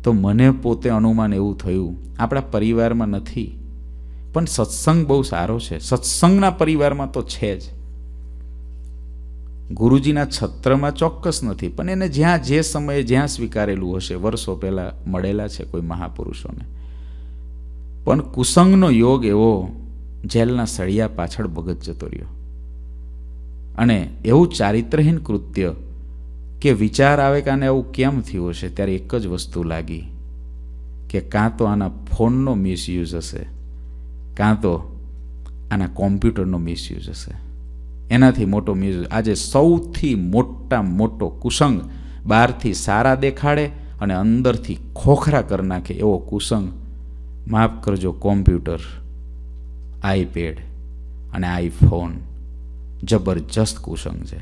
તો મને પોતે અનુમાન એવું થયું આપણા પરિવારમાં નથી પણ સત્સંગ બહુ સારો છે સત્સંગના પરિવારમાં તો છે જ ગુરુજીના છત્રમાં ચોક્કસ નથી પણ એને જ્યાં જે સમયે જ્યાં સ્વીકારેલું હશે વર્ષો પહેલાં મળેલા છે કોઈ મહાપુરુષોને પણ કુસંગનો યોગ એવો જેલના સળિયા પાછળ ભગત જતો રહ્યો અને એવું ચારિત્રહીન કૃત્ય કે વિચાર આવે કે આને આવું કેમ થયું હશે ત્યારે એક જ વસ્તુ લાગી કે કાં તો આના ફોનનો મિસયુઝ હશે કાં તો આના કોમ્પ્યુટરનો મિસયુઝ હશે એનાથી મોટો મ્યુઝિક આજે સૌથી મોટા મોટો કુસંગ બહારથી સારા દેખાડે અને અંદરથી ખોખરા કરી નાખે એવો કુસંગ માફ કરજો કોમ્પ્યુટર આઈપેડ અને આઈફોન જબરજસ્ત કુસંગ છે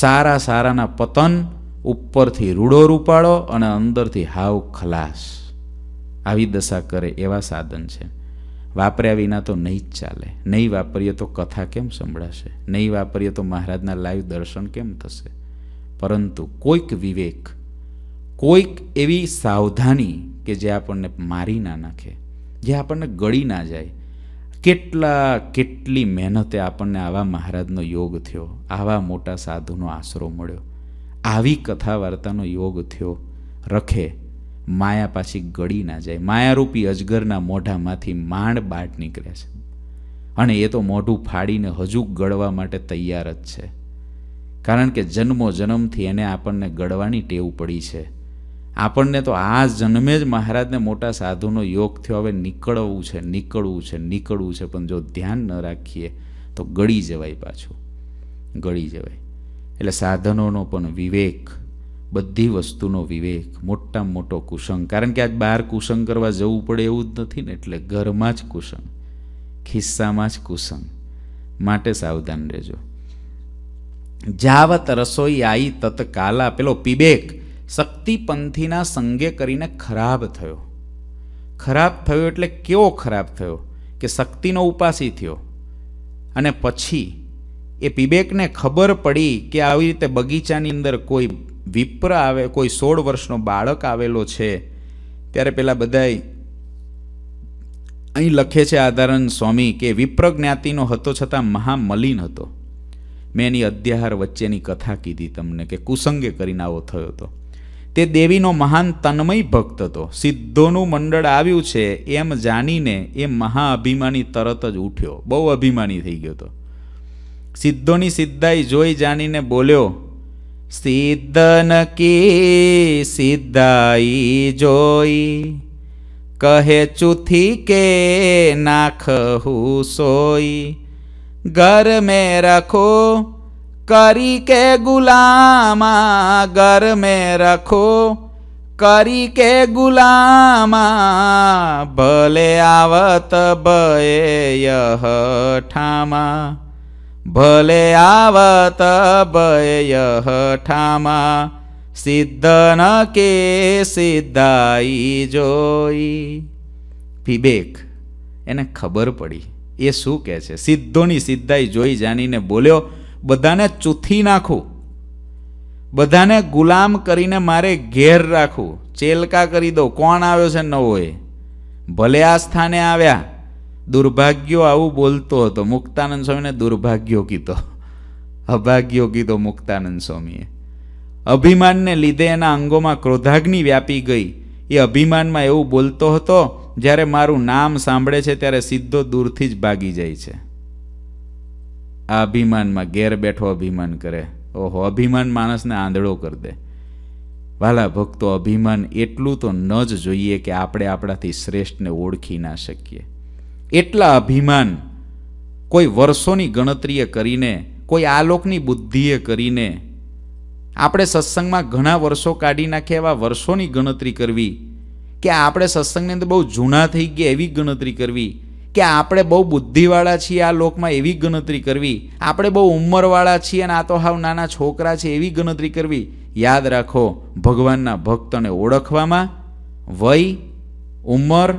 સારા સારાના પતન ઉપરથી રૂડો રૂપાળો અને અંદરથી હાવ ખલાસ આવી દશા કરે એવા સાધન છે વાપર્યા વિના તો નહીં જ ચાલે નહીં વાપરીએ તો કથા કેમ સંભળાશે નહીં વાપરીએ તો મહારાજના લાઈવ દર્શન કેમ થશે પરંતુ કોઈક વિવેક કોઈક એવી સાવધાની કે જે આપણને મારી ના નાખે જે આપણને ગળી ના જાય કેટલા કેટલી મહેનતે આપણને આવા મહારાજનો યોગ થયો આવા મોટા સાધુનો આશરો મળ્યો આવી કથા વાર્તાનો યોગ થયો રખે માયા પાછી ગળી ના જાય માયારૂપી અજગરના મોઢામાંથી માંડ બાટ નીકળે છે અને એ તો મોઢું ફાડીને હજુ ગળવા માટે તૈયાર જ છે કારણ કે જન્મો જન્મથી એને આપણને ગળવાની ટેવ પડી છે આપણને તો આ જન્મે જ મહારાજને મોટા સાધુનો યોગ થયો હવે નીકળવું છે નીકળવું છે નીકળવું છે પણ જો ધ્યાન ન રાખીએ તો ગળી જવાય પાછું ગળી જવાય એટલે સાધનોનો પણ વિવેક બધી વસ્તુનો વિવેક મોટામાં મોટો કુસંગ કારણ કે આજ બહાર કુસંગ કરવા જવું પડે એવું જ નથી ને એટલે ઘરમાં જ કુસંગ ખિસ્સામાં જ કુસંગ માટે સાવધાન રહેજો જાવત રસોઈ આઈ તત્કાલા પેલો પીબેક શક્તિપંથીના સંગે કરીને ખરાબ થયો ખરાબ થયો એટલે કેવો ખરાબ થયો કે શક્તિનો ઉપાસી થયો અને પછી એ પીબેકને ખબર પડી કે આવી રીતે બગીચાની અંદર કોઈ વિપ્ર આવે કોઈ સોળ વર્ષનો બાળક આવેલો છે ત્યારે પેલા બધાય અહીં લખે છે આધારણ સ્વામી કે વિપ્ર જ્ઞાતિનો હતો છતાં મહામલિન હતો મેં એની અધ્યાહાર વચ્ચેની કથા કીધી તમને કે કુસંગે કરીને આવો થયો હતો તે દેવીનો મહાન તન્મય ભક્ત હતો સિદ્ધોનું મંડળ આવ્યું છે એમ જાણીને એ મહાઅભિમાની તરત જ ઉઠ્યો બહુ અભિમાની થઈ ગયો હતો સિદ્ધોની સિદ્ધાઈ જોઈ જાણીને બોલ્યો સિદ્ધન કે સિદ્ધાઈ જોઈ કહે ચુથી કે નાખ સોઈ ઘર મે રખો કરી કે ગુલામા ઘર મે રખો કરી કે ગુલામા ભલે આવત ભય ઠામા ભલે આવત ભય ઠામા સિદ્ધ ન કે સિદ્ધાઈ જોઈ વિવેક એને ખબર પડી એ શું કહે છે સિદ્ધોની સિદ્ધાઈ જોઈ જાણીને બોલ્યો બધાને ચૂથી નાખું બધાને ગુલામ કરીને મારે ઘેર રાખું ચેલકા કરી દઉં કોણ આવ્યો છે નવો એ ભલે આ સ્થાને આવ્યા દુર્ભાગ્યો આવું બોલતો હતો મુક્તાનંદ સ્વામીને દુર્ભાગ્યો કીધો અભાગ્યો કીધો મુક્તાનંદ સ્વામીએ અભિમાનને લીધે એના અંગોમાં ક્રોધાગ્નિ વ્યાપી ગઈ એ અભિમાનમાં એવું બોલતો હતો જ્યારે મારું નામ સાંભળે છે ત્યારે સીધો દૂરથી જ ભાગી જાય છે આ અભિમાનમાં ઘેર બેઠો અભિમાન કરે ઓહો અભિમાન માણસને આંધળો કરી દે વાલા ભક્તો અભિમાન એટલું તો ન જ જોઈએ કે આપણે આપણાથી શ્રેષ્ઠને ઓળખી ના શકીએ એટલા અભિમાન કોઈ વર્ષોની ગણતરીએ કરીને કોઈ આલોકની બુદ્ધિએ કરીને આપણે સત્સંગમાં ઘણા વર્ષો કાઢી નાખે એવા વર્ષોની ગણતરી કરવી કે આપણે સત્સંગની અંદર બહુ જૂના થઈ ગયા એવી ગણતરી કરવી કે આપણે બહુ બુદ્ધિવાળા છીએ આ લોકમાં એવી ગણતરી કરવી આપણે બહુ ઉંમરવાળા છીએ અને આ તો હાવ નાના છોકરા છે એવી ગણતરી કરવી યાદ રાખો ભગવાનના ભક્તને ઓળખવામાં વય ઉંમર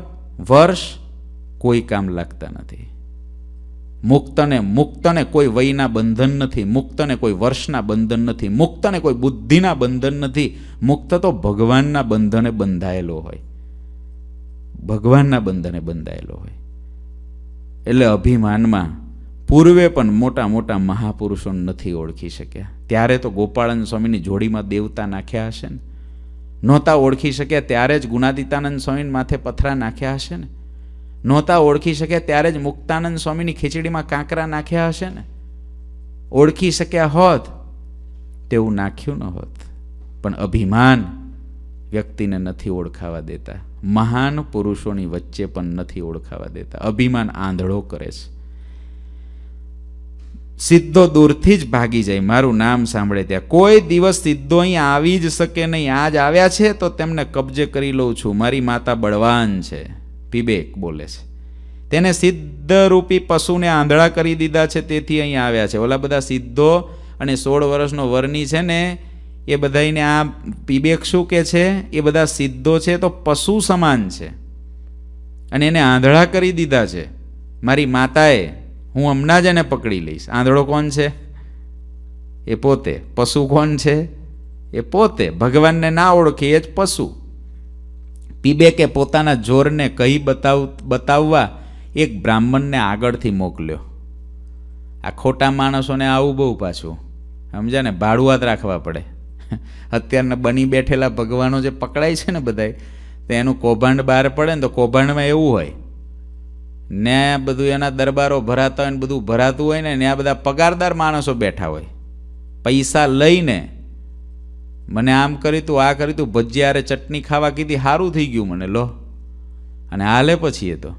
વર્ષ કોઈ કામ લાગતા નથી મુક્તને મુક્તને કોઈ વયના બંધન નથી મુક્તને કોઈ વર્ષના બંધન નથી મુક્તને કોઈ બુદ્ધિના બંધન નથી મુક્ત તો ભગવાનના બંધને બંધાયેલો હોય ભગવાનના બંધને બંધાયેલો હોય એટલે અભિમાનમાં પૂર્વે પણ મોટા મોટા મહાપુરુષો નથી ઓળખી શક્યા ત્યારે તો ગોપાળન સ્વામીની જોડીમાં દેવતા નાખ્યા હશે ને નહોતા ઓળખી શક્યા ત્યારે જ ગુણાદિતાનંદ સ્વામીને માથે પથરા નાખ્યા હશે ને નહોતા ઓળખી શક્યા ત્યારે જ મુક્તાનંદ સ્વામીની ખીચડીમાં કાંકરા નાખ્યા હશે ને ઓળખી શક્યા હોત તેવું નાખ્યું ન હોત પણ અભિમાન વ્યક્તિને નથી ઓળખાવા દેતા મહાન પુરુષોની વચ્ચે પણ નથી ઓળખાવા દેતા અભિમાન આંધળો કરે છે સિદ્ધો દૂરથી જ ભાગી જાય મારું નામ સાંભળે ત્યાં કોઈ દિવસ સિદ્ધો અહીં આવી જ શકે નહીં આજ આવ્યા છે તો તેમને કબજે કરી લઉં છું મારી માતા બળવાન છે પીબેક બોલે છે તેને સિદ્ધરૂપી પશુને આંધળા કરી દીધા છે તેથી અહીં આવ્યા છે ઓલા બધા સિદ્ધો અને સોળ વર્ષનો વરની છે ને એ બધાને આ પીબેક શું કે છે એ બધા સિદ્ધો છે તો પશુ સમાન છે અને એને આંધળા કરી દીધા છે મારી માતાએ હું હમણાં જ એને પકડી લઈશ આંધળો કોણ છે એ પોતે પશુ કોણ છે એ પોતે ભગવાનને ના ઓળખે એ જ પશુ પીબેકે પોતાના જોરને કહી બતાવ બતાવવા એક બ્રાહ્મણને આગળથી મોકલ્યો આ ખોટા માણસોને આવું બહુ પાછું સમજાને ભાડુઆત રાખવા પડે અત્યારના બની બેઠેલા ભગવાનો જે પકડાય છે ને બધાય તો એનું કૌભાંડ બહાર પડે ને તો કૌભાંડમાં એવું હોય ને બધું એના દરબારો ભરાતા હોય ને બધું ભરાતું હોય ને ત્યાં બધા પગારદાર માણસો બેઠા હોય પૈસા લઈને મને આમ કર્યું તું આ કરી તું ભજીયા અરે ચટણી ખાવા કીધી સારું થઈ ગયું મને લો અને હાલે પછી એ તો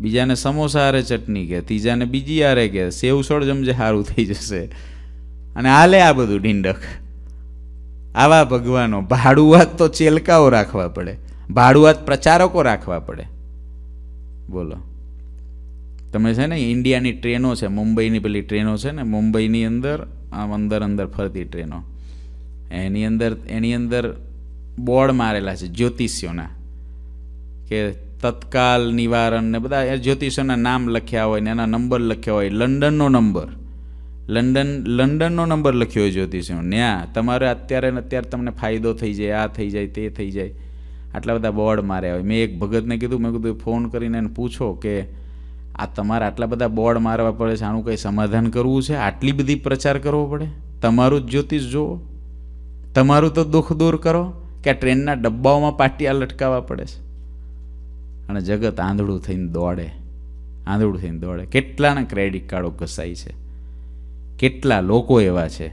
બીજાને સમોસા હારે ચટણી કે ત્રીજાને બીજી હારે કે સેવસળ જમજે સારું થઈ જશે અને હાલે આ બધું ઢીંડક આવા ભગવાનો ભાડુઆત તો ચેલકાઓ રાખવા પડે ભાડુઆત પ્રચારકો રાખવા પડે બોલો તમે છે ને ઇન્ડિયાની ટ્રેનો છે મુંબઈની પેલી ટ્રેનો છે ને મુંબઈની અંદર આમ અંદર અંદર ફરતી ટ્રેનો એની અંદર એની અંદર બોર્ડ મારેલા છે જ્યોતિષ્યોના કે તત્કાલ નિવારણ ને બધા જ્યોતિષોના નામ લખ્યા હોય ને એના નંબર લખ્યા હોય લંડનનો નંબર લંડન લંડનનો નંબર લખ્યો હોય જ્યોતિષો ન્યા તમારે અત્યારે ને અત્યારે તમને ફાયદો થઈ જાય આ થઈ જાય તે થઈ જાય આટલા બધા બોર્ડ માર્યા હોય મેં એક ભગતને કીધું મેં કીધું ફોન કરીને એને પૂછો કે આ તમારે આટલા બધા બોર્ડ મારવા પડે છે આનું કંઈ સમાધાન કરવું છે આટલી બધી પ્રચાર કરવો પડે તમારું જ જ્યોતિષ જુઓ તમારું તો દુઃખ દૂર કરો કે આ ટ્રેનના ડબ્બાઓમાં પાટિયા લટકાવવા પડે છે અને જગત આંધળું થઈને દોડે આંધળું થઈને દોડે કેટલાના ક્રેડિટ કાર્ડો ઘસાય છે કેટલા લોકો એવા છે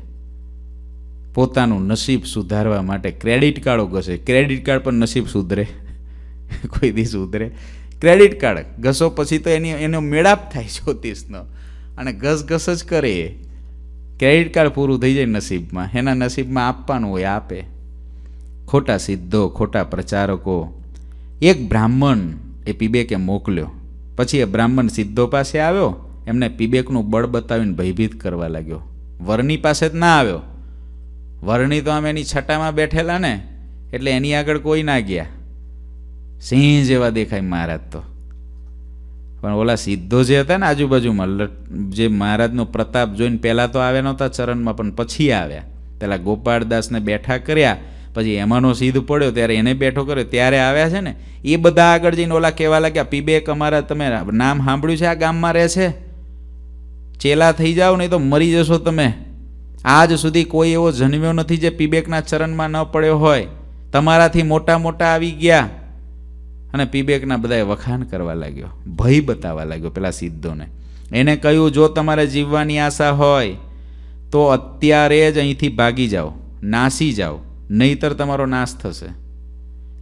પોતાનું નસીબ સુધારવા માટે ક્રેડિટ કાર્ડો ઘસે ક્રેડિટ કાર્ડ પર નસીબ સુધરે કોઈ દી સુધરે ક્રેડિટ કાર્ડ ઘસો પછી તો એની એનો મેળાપ થાય જ્યોતિષનો અને ઘસઘસ જ કરે ક્રેડિટ કાર્ડ પૂરું થઈ જાય નસીબમાં એના નસીબમાં આપવાનું હોય આપે ખોટા સિદ્ધો ખોટા પ્રચારકો એક બ્રાહ્મણ એ પીબેકે મોકલ્યો પછી એ બ્રાહ્મણ સિદ્ધો પાસે આવ્યો એમને પીબેકનું બળ બતાવીને ભયભીત કરવા લાગ્યો વરણી પાસે જ ના આવ્યો વરણી તો આમ એની છટામાં બેઠેલા ને એટલે એની આગળ કોઈ ના ગયા સિંહ જેવા દેખાય મહારાજ તો પણ ઓલા સીધો જે હતા ને આજુબાજુમાં જે મહારાજનો પ્રતાપ જોઈને પહેલાં તો આવ્યા નહોતા ચરણમાં પણ પછી આવ્યા પહેલાં ગોપાળદાસને બેઠા કર્યા પછી એમાંનો સિદ્ધ પડ્યો ત્યારે એને બેઠો કર્યો ત્યારે આવ્યા છે ને એ બધા આગળ જઈને ઓલા કહેવા લાગ્યા પીબેક અમારા તમે નામ સાંભળ્યું છે આ ગામમાં રહે છે ચેલા થઈ જાઓ નહીં તો મરી જશો તમે આજ સુધી કોઈ એવો જન્મ્યો નથી જે પીબેકના ચરણમાં ન પડ્યો હોય તમારાથી મોટા મોટા આવી ગયા અને પીબેકના બધાએ વખાણ કરવા લાગ્યો ભય બતાવવા લાગ્યો પેલા સિદ્ધોને એને કહ્યું જો તમારે જીવવાની આશા હોય તો અત્યારે જ અહીંથી ભાગી જાઓ નાસી જાઓ નહીતર તમારો નાશ થશે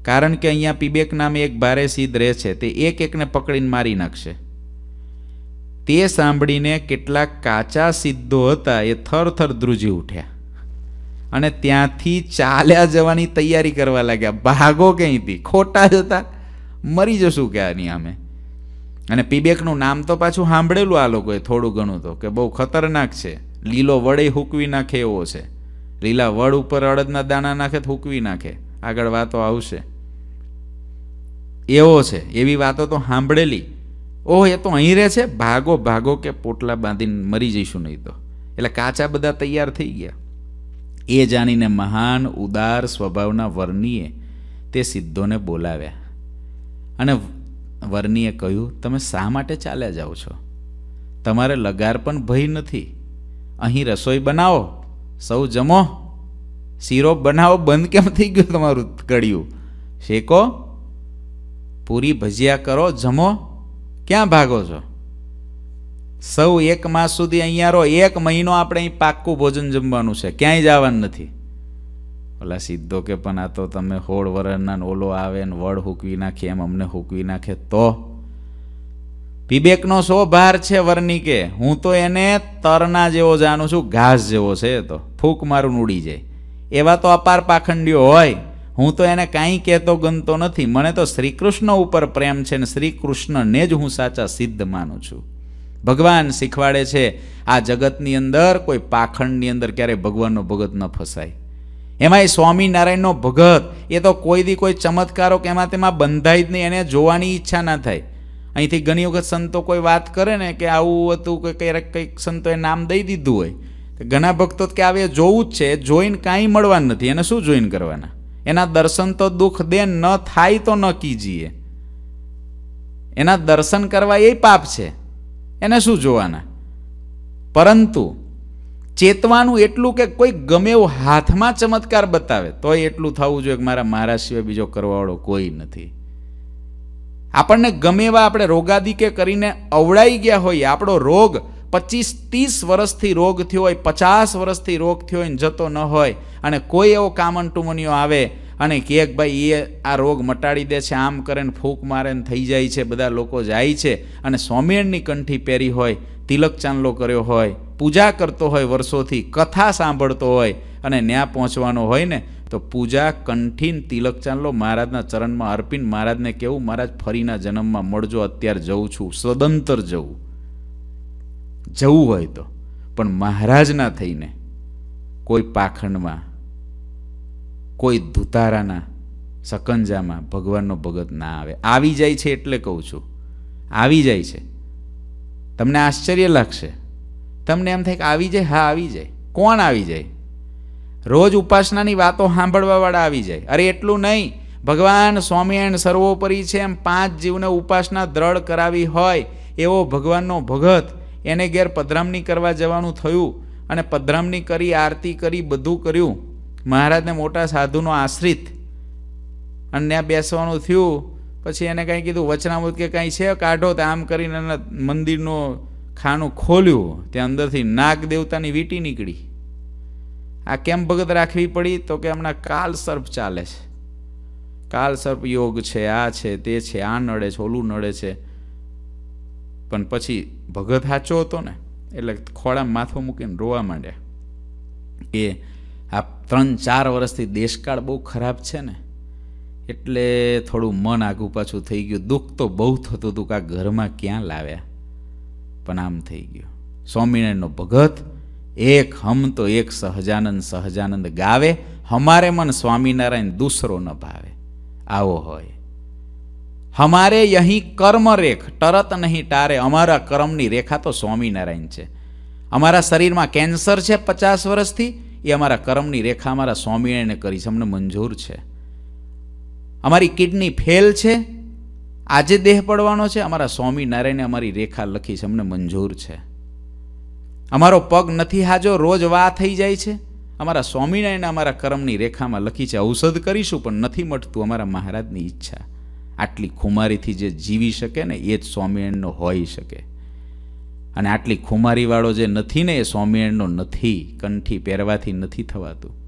કારણ કે અહીંયા પીબેક નામે એક ભારે સિદ્ધ રહે છે તે એક એકને પકડીને મારી નાખશે તે સાંભળીને કેટલાક કાચા સિદ્ધો હતા એ થરથર ધ્રુજી ઉઠ્યા અને ત્યાંથી ચાલ્યા જવાની તૈયારી કરવા લાગ્યા ભાગો કંઈથી ખોટા જ હતા મરી જશું કે આની અમે અને પીબેકનું નામ તો પાછું સાંભળેલું આ લોકોએ થોડું ઘણું તો કે બહુ ખતરનાક છે લીલો વડે હૂકવી નાખે એવો છે લીલા વડ ઉપર અડદના દાણા નાખે તો હૂકવી નાખે આગળ વાતો આવશે એવો છે એવી વાતો તો સાંભળેલી ઓહ એ તો અહીં રહે છે ભાગો ભાગો કે પોટલા બાંધીને મરી જઈશું નહીં તો એટલે કાચા બધા તૈયાર થઈ ગયા એ જાણીને મહાન ઉદાર સ્વભાવના વર્ણીએ તે સિદ્ધોને બોલાવ્યા અને વર્નીએ કહ્યું તમે શા માટે ચાલ્યા જાઓ છો તમારે લગાર પણ ભય નથી અહીં રસોઈ બનાવો સૌ જમો શીરો બનાવો બંધ કેમ થઈ ગયું તમારું કડિયું શેકો પૂરી ભજીયા કરો જમો ક્યાં ભાગો છો સૌ એક માસ સુધી અહીંયા રહો એક મહિનો આપણે અહીં પાક્કું ભોજન જમવાનું છે ક્યાંય જવાનું નથી ઓલા સીધો કે પણ આ તો તમે હોળ વરણના ઓલો આવે ને વડ હૂકવી નાખે એમ અમને હૂકવી નાખે તો પીબેકનો શો ભાર છે વર્ણિકે હું તો એને તરના જેવો જાણું છું ઘાસ જેવો છે તો ફૂંક મારું ઉડી જાય એવા તો અપાર પાખંડીઓ હોય હું તો એને કાંઈ કહેતો ગમતો નથી મને તો શ્રીકૃષ્ણ ઉપર પ્રેમ છે ને શ્રીકૃષ્ણને જ હું સાચા સિદ્ધ માનું છું ભગવાન શીખવાડે છે આ જગતની અંદર કોઈ પાખંડની અંદર ક્યારેય ભગવાનનો ભગત ન ફસાય એમાં એ સ્વામિનારાયણનો ભગત એ તો કોઈ દી કોઈ ચમત્કારો કે એમાં તેમાં બંધાય જ નહીં એને જોવાની ઈચ્છા ના થાય અહીંથી ઘણી વખત સંતો કોઈ વાત કરે ને કે આવું હતું કે ક્યારેક કંઈક સંતોએ નામ દઈ દીધું હોય તો ઘણા ભક્તો કે આવે જોવું જ છે જોઈને કાંઈ મળવાનું નથી એને શું જોઈન કરવાના એના દર્શન તો દુઃખ દે ન થાય તો ન કીજીએ એના દર્શન કરવા એ પાપ છે એને શું જોવાના પરંતુ ચેતવાનું એટલું કે કોઈ ગમે એવું હાથમાં ચમત્કાર બતાવે તોય એટલું થવું જોઈએ કે મારા સિવાય બીજો કરવાવાળો કોઈ નથી આપણને ગમે એવા આપણે રોગાદિકે કરીને અવળાઈ ગયા હોઈએ આપણો રોગ પચીસ ત્રીસ વર્ષથી રોગ થયો હોય પચાસ વર્ષથી રોગ થયો હોય જતો ન હોય અને કોઈ એવો કામનટુમનીઓ આવે અને કે ભાઈ એ આ રોગ મટાડી દે છે આમ કરે ને ફૂંક મારે ને થઈ જાય છે બધા લોકો જાય છે અને સોમેણની કંઠી પહેરી હોય તિલક ચાંદલો કર્યો હોય પૂજા કરતો હોય વર્ષોથી કથા સાંભળતો હોય અને ન્યા પહોંચવાનો હોય ને તો પૂજા કંઠીન તિલક ચાંદલો મહારાજના ચરણમાં અર્પીને મહારાજને કેવું મહારાજ ફરીના જન્મમાં મળજો અત્યારે જવું છું સ્વતંત્ર જવું જવું હોય તો પણ મહારાજના થઈને કોઈ પાખંડમાં કોઈ ધુતારાના સકંજામાં ભગવાનનો ભગત ના આવે આવી જાય છે એટલે કહું છું આવી જાય છે તમને આશ્ચર્ય લાગશે તમને એમ થાય કે આવી જાય હા આવી જાય કોણ આવી જાય રોજ ઉપાસનાની વાતો સાંભળવાવાળા આવી જાય અરે એટલું નહીં ભગવાન સ્વામિનારાયણ સર્વોપરી છે એમ પાંચ જીવને ઉપાસના દ્રઢ કરાવી હોય એવો ભગવાનનો ભગત એને ઘેર પધરામણી કરવા જવાનું થયું અને પધરામણી કરી આરતી કરી બધું કર્યું મહારાજને મોટા સાધુનો આશ્રિત અને ત્યાં બેસવાનું થયું પછી એને કાંઈ કીધું વચનામૃત કે કાંઈ છે કાઢો તો આમ કરીને મંદિરનો ખાનું ખોલ્યું ત્યાં અંદરથી નાગ દેવતાની વીટી નીકળી આ કેમ ભગત રાખવી પડી તો કે હમણાં કાલ સર્પ ચાલે છે કાલ સર્પ યોગ છે આ છે તે છે આ નડે છે ઓલું નડે છે પણ પછી ભગત સાચો હતો ને એટલે ખોળા માથો મૂકીને રોવા માંડ્યા એ આ ત્રણ ચાર વર્ષથી દેશકાળ બહુ ખરાબ છે ને એટલે થોડું મન આગું પાછું થઈ ગયું દુઃખ તો બહુ થતું હતું કે આ ઘરમાં ક્યાં લાવ્યા પનામ થઈ ગયો સ્વામિનારાયણનો ભગત એક હમ તો એક સહજાનંદ સહજાનંદ ગાવે હમારે મન સ્વામિનારાયણ દૂસરો ન ભાવે આવો હોય હમારે અહીં કર્મરેખ તરત નહીં ટારે અમારા કર્મની રેખા તો સ્વામિનારાયણ છે અમારા શરીરમાં કેન્સર છે પચાસ વર્ષથી એ અમારા કર્મની રેખા અમારા સ્વામિનારાયણે કરી છે અમને મંજૂર છે અમારી કિડની ફેલ છે આજે દેહ પડવાનો છે અમારા સ્વામિનારાયણે અમારી રેખા લખી છે અમને મંજૂર છે અમારો પગ નથી હાજો રોજ વા થઈ જાય છે અમારા સ્વામિનારાયણે અમારા કર્મની રેખામાં લખી છે ઔષધ કરીશું પણ નથી મટતું અમારા મહારાજની ઈચ્છા આટલી ખુમારીથી જે જીવી શકે ને એ જ સ્વામિનારાયણનો હોઈ શકે અને આટલી ખુમારીવાળો જે નથી ને એ સ્વામિનારાયણનો નથી કંઠી પહેરવાથી નથી થવાતું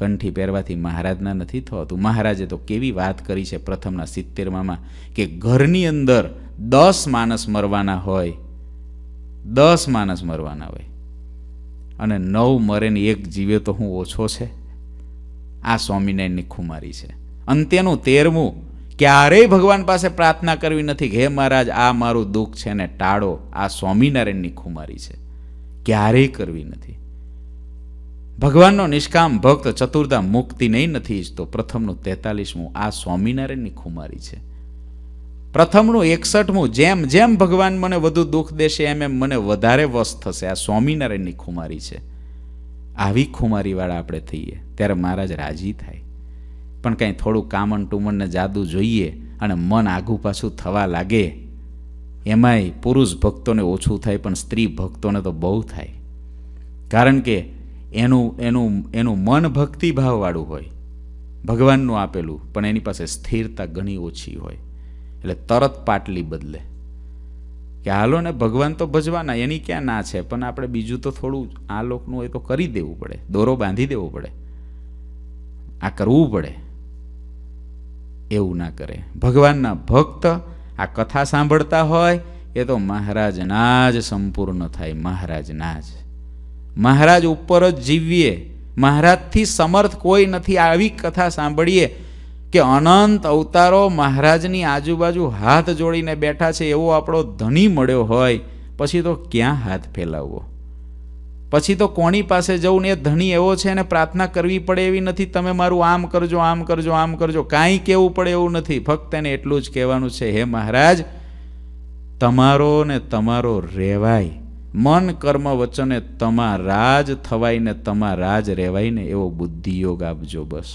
કંઠી પહેરવાથી મહારાજના નથી થતું મહારાજે તો કેવી વાત કરી છે પ્રથમના સિત્તેરમાં કે ઘરની અંદર દસ માણસ મરવાના હોય દસ માણસ મરવાના હોય અને નવ મરે ને એક જીવે તો હું ઓછો છે આ સ્વામિનારાયણની ખુમારી છે અંત્યનું તેરમું ક્યારેય ભગવાન પાસે પ્રાર્થના કરવી નથી હે મહારાજ આ મારું દુઃખ છે ને ટાળો આ સ્વામિનારાયણની ખુમારી છે ક્યારેય કરવી નથી ભગવાનનો નિષ્કામ ભક્ત ચતુર્ધા મુક્તિ નહીં નથી ઈચ્છતો પ્રથમનું તેતાલીસમું આ સ્વામિનારાયણની ખુમારી છે પ્રથમનું એકસઠમું જેમ જેમ ભગવાન મને વધુ દુઃખ દેશે એમ એમ મને વધારે વશ થશે આ સ્વામિનારાયણની ખુમારી છે આવી ખુમારીવાળા આપણે થઈએ ત્યારે મહારાજ રાજી થાય પણ કંઈ થોડું કામણ ટુમણને જાદુ જોઈએ અને મન આગું પાછું થવા લાગે એમાંય પુરુષ ભક્તોને ઓછું થાય પણ સ્ત્રી ભક્તોને તો બહુ થાય કારણ કે એનું એનું એનું મન ભક્તિભાવવાળું હોય ભગવાનનું આપેલું પણ એની પાસે સ્થિરતા ઘણી ઓછી હોય એટલે તરત પાટલી બદલે કે હાલો ને ભગવાન તો ભજવાના એની ક્યાં ના છે પણ આપણે બીજું તો થોડું આ લોકનું એ તો કરી દેવું પડે દોરો બાંધી દેવો પડે આ કરવું પડે એવું ના કરે ભગવાનના ભક્ત આ કથા સાંભળતા હોય એ તો મહારાજના જ સંપૂર્ણ થાય મહારાજના જ મહારાજ ઉપર જ જીવીએ મહારાજથી સમર્થ કોઈ નથી આવી કથા સાંભળીએ કે અનંત અવતારો મહારાજની આજુબાજુ હાથ જોડીને બેઠા છે એવો આપણો ધણી મળ્યો હોય પછી તો ક્યાં હાથ ફેલાવવો પછી તો કોની પાસે જવું ને એ ધણી એવો છે ને પ્રાર્થના કરવી પડે એવી નથી તમે મારું આમ કરજો આમ કરજો આમ કરજો કાંઈ કહેવું પડે એવું નથી ફક્ત એને એટલું જ કહેવાનું છે હે મહારાજ તમારો ને તમારો રહેવાય મન કર્મ વચને તમારા જ થવાય ને તમારા જ રહેવાય એવો બુદ્ધિયોગ આપજો બસ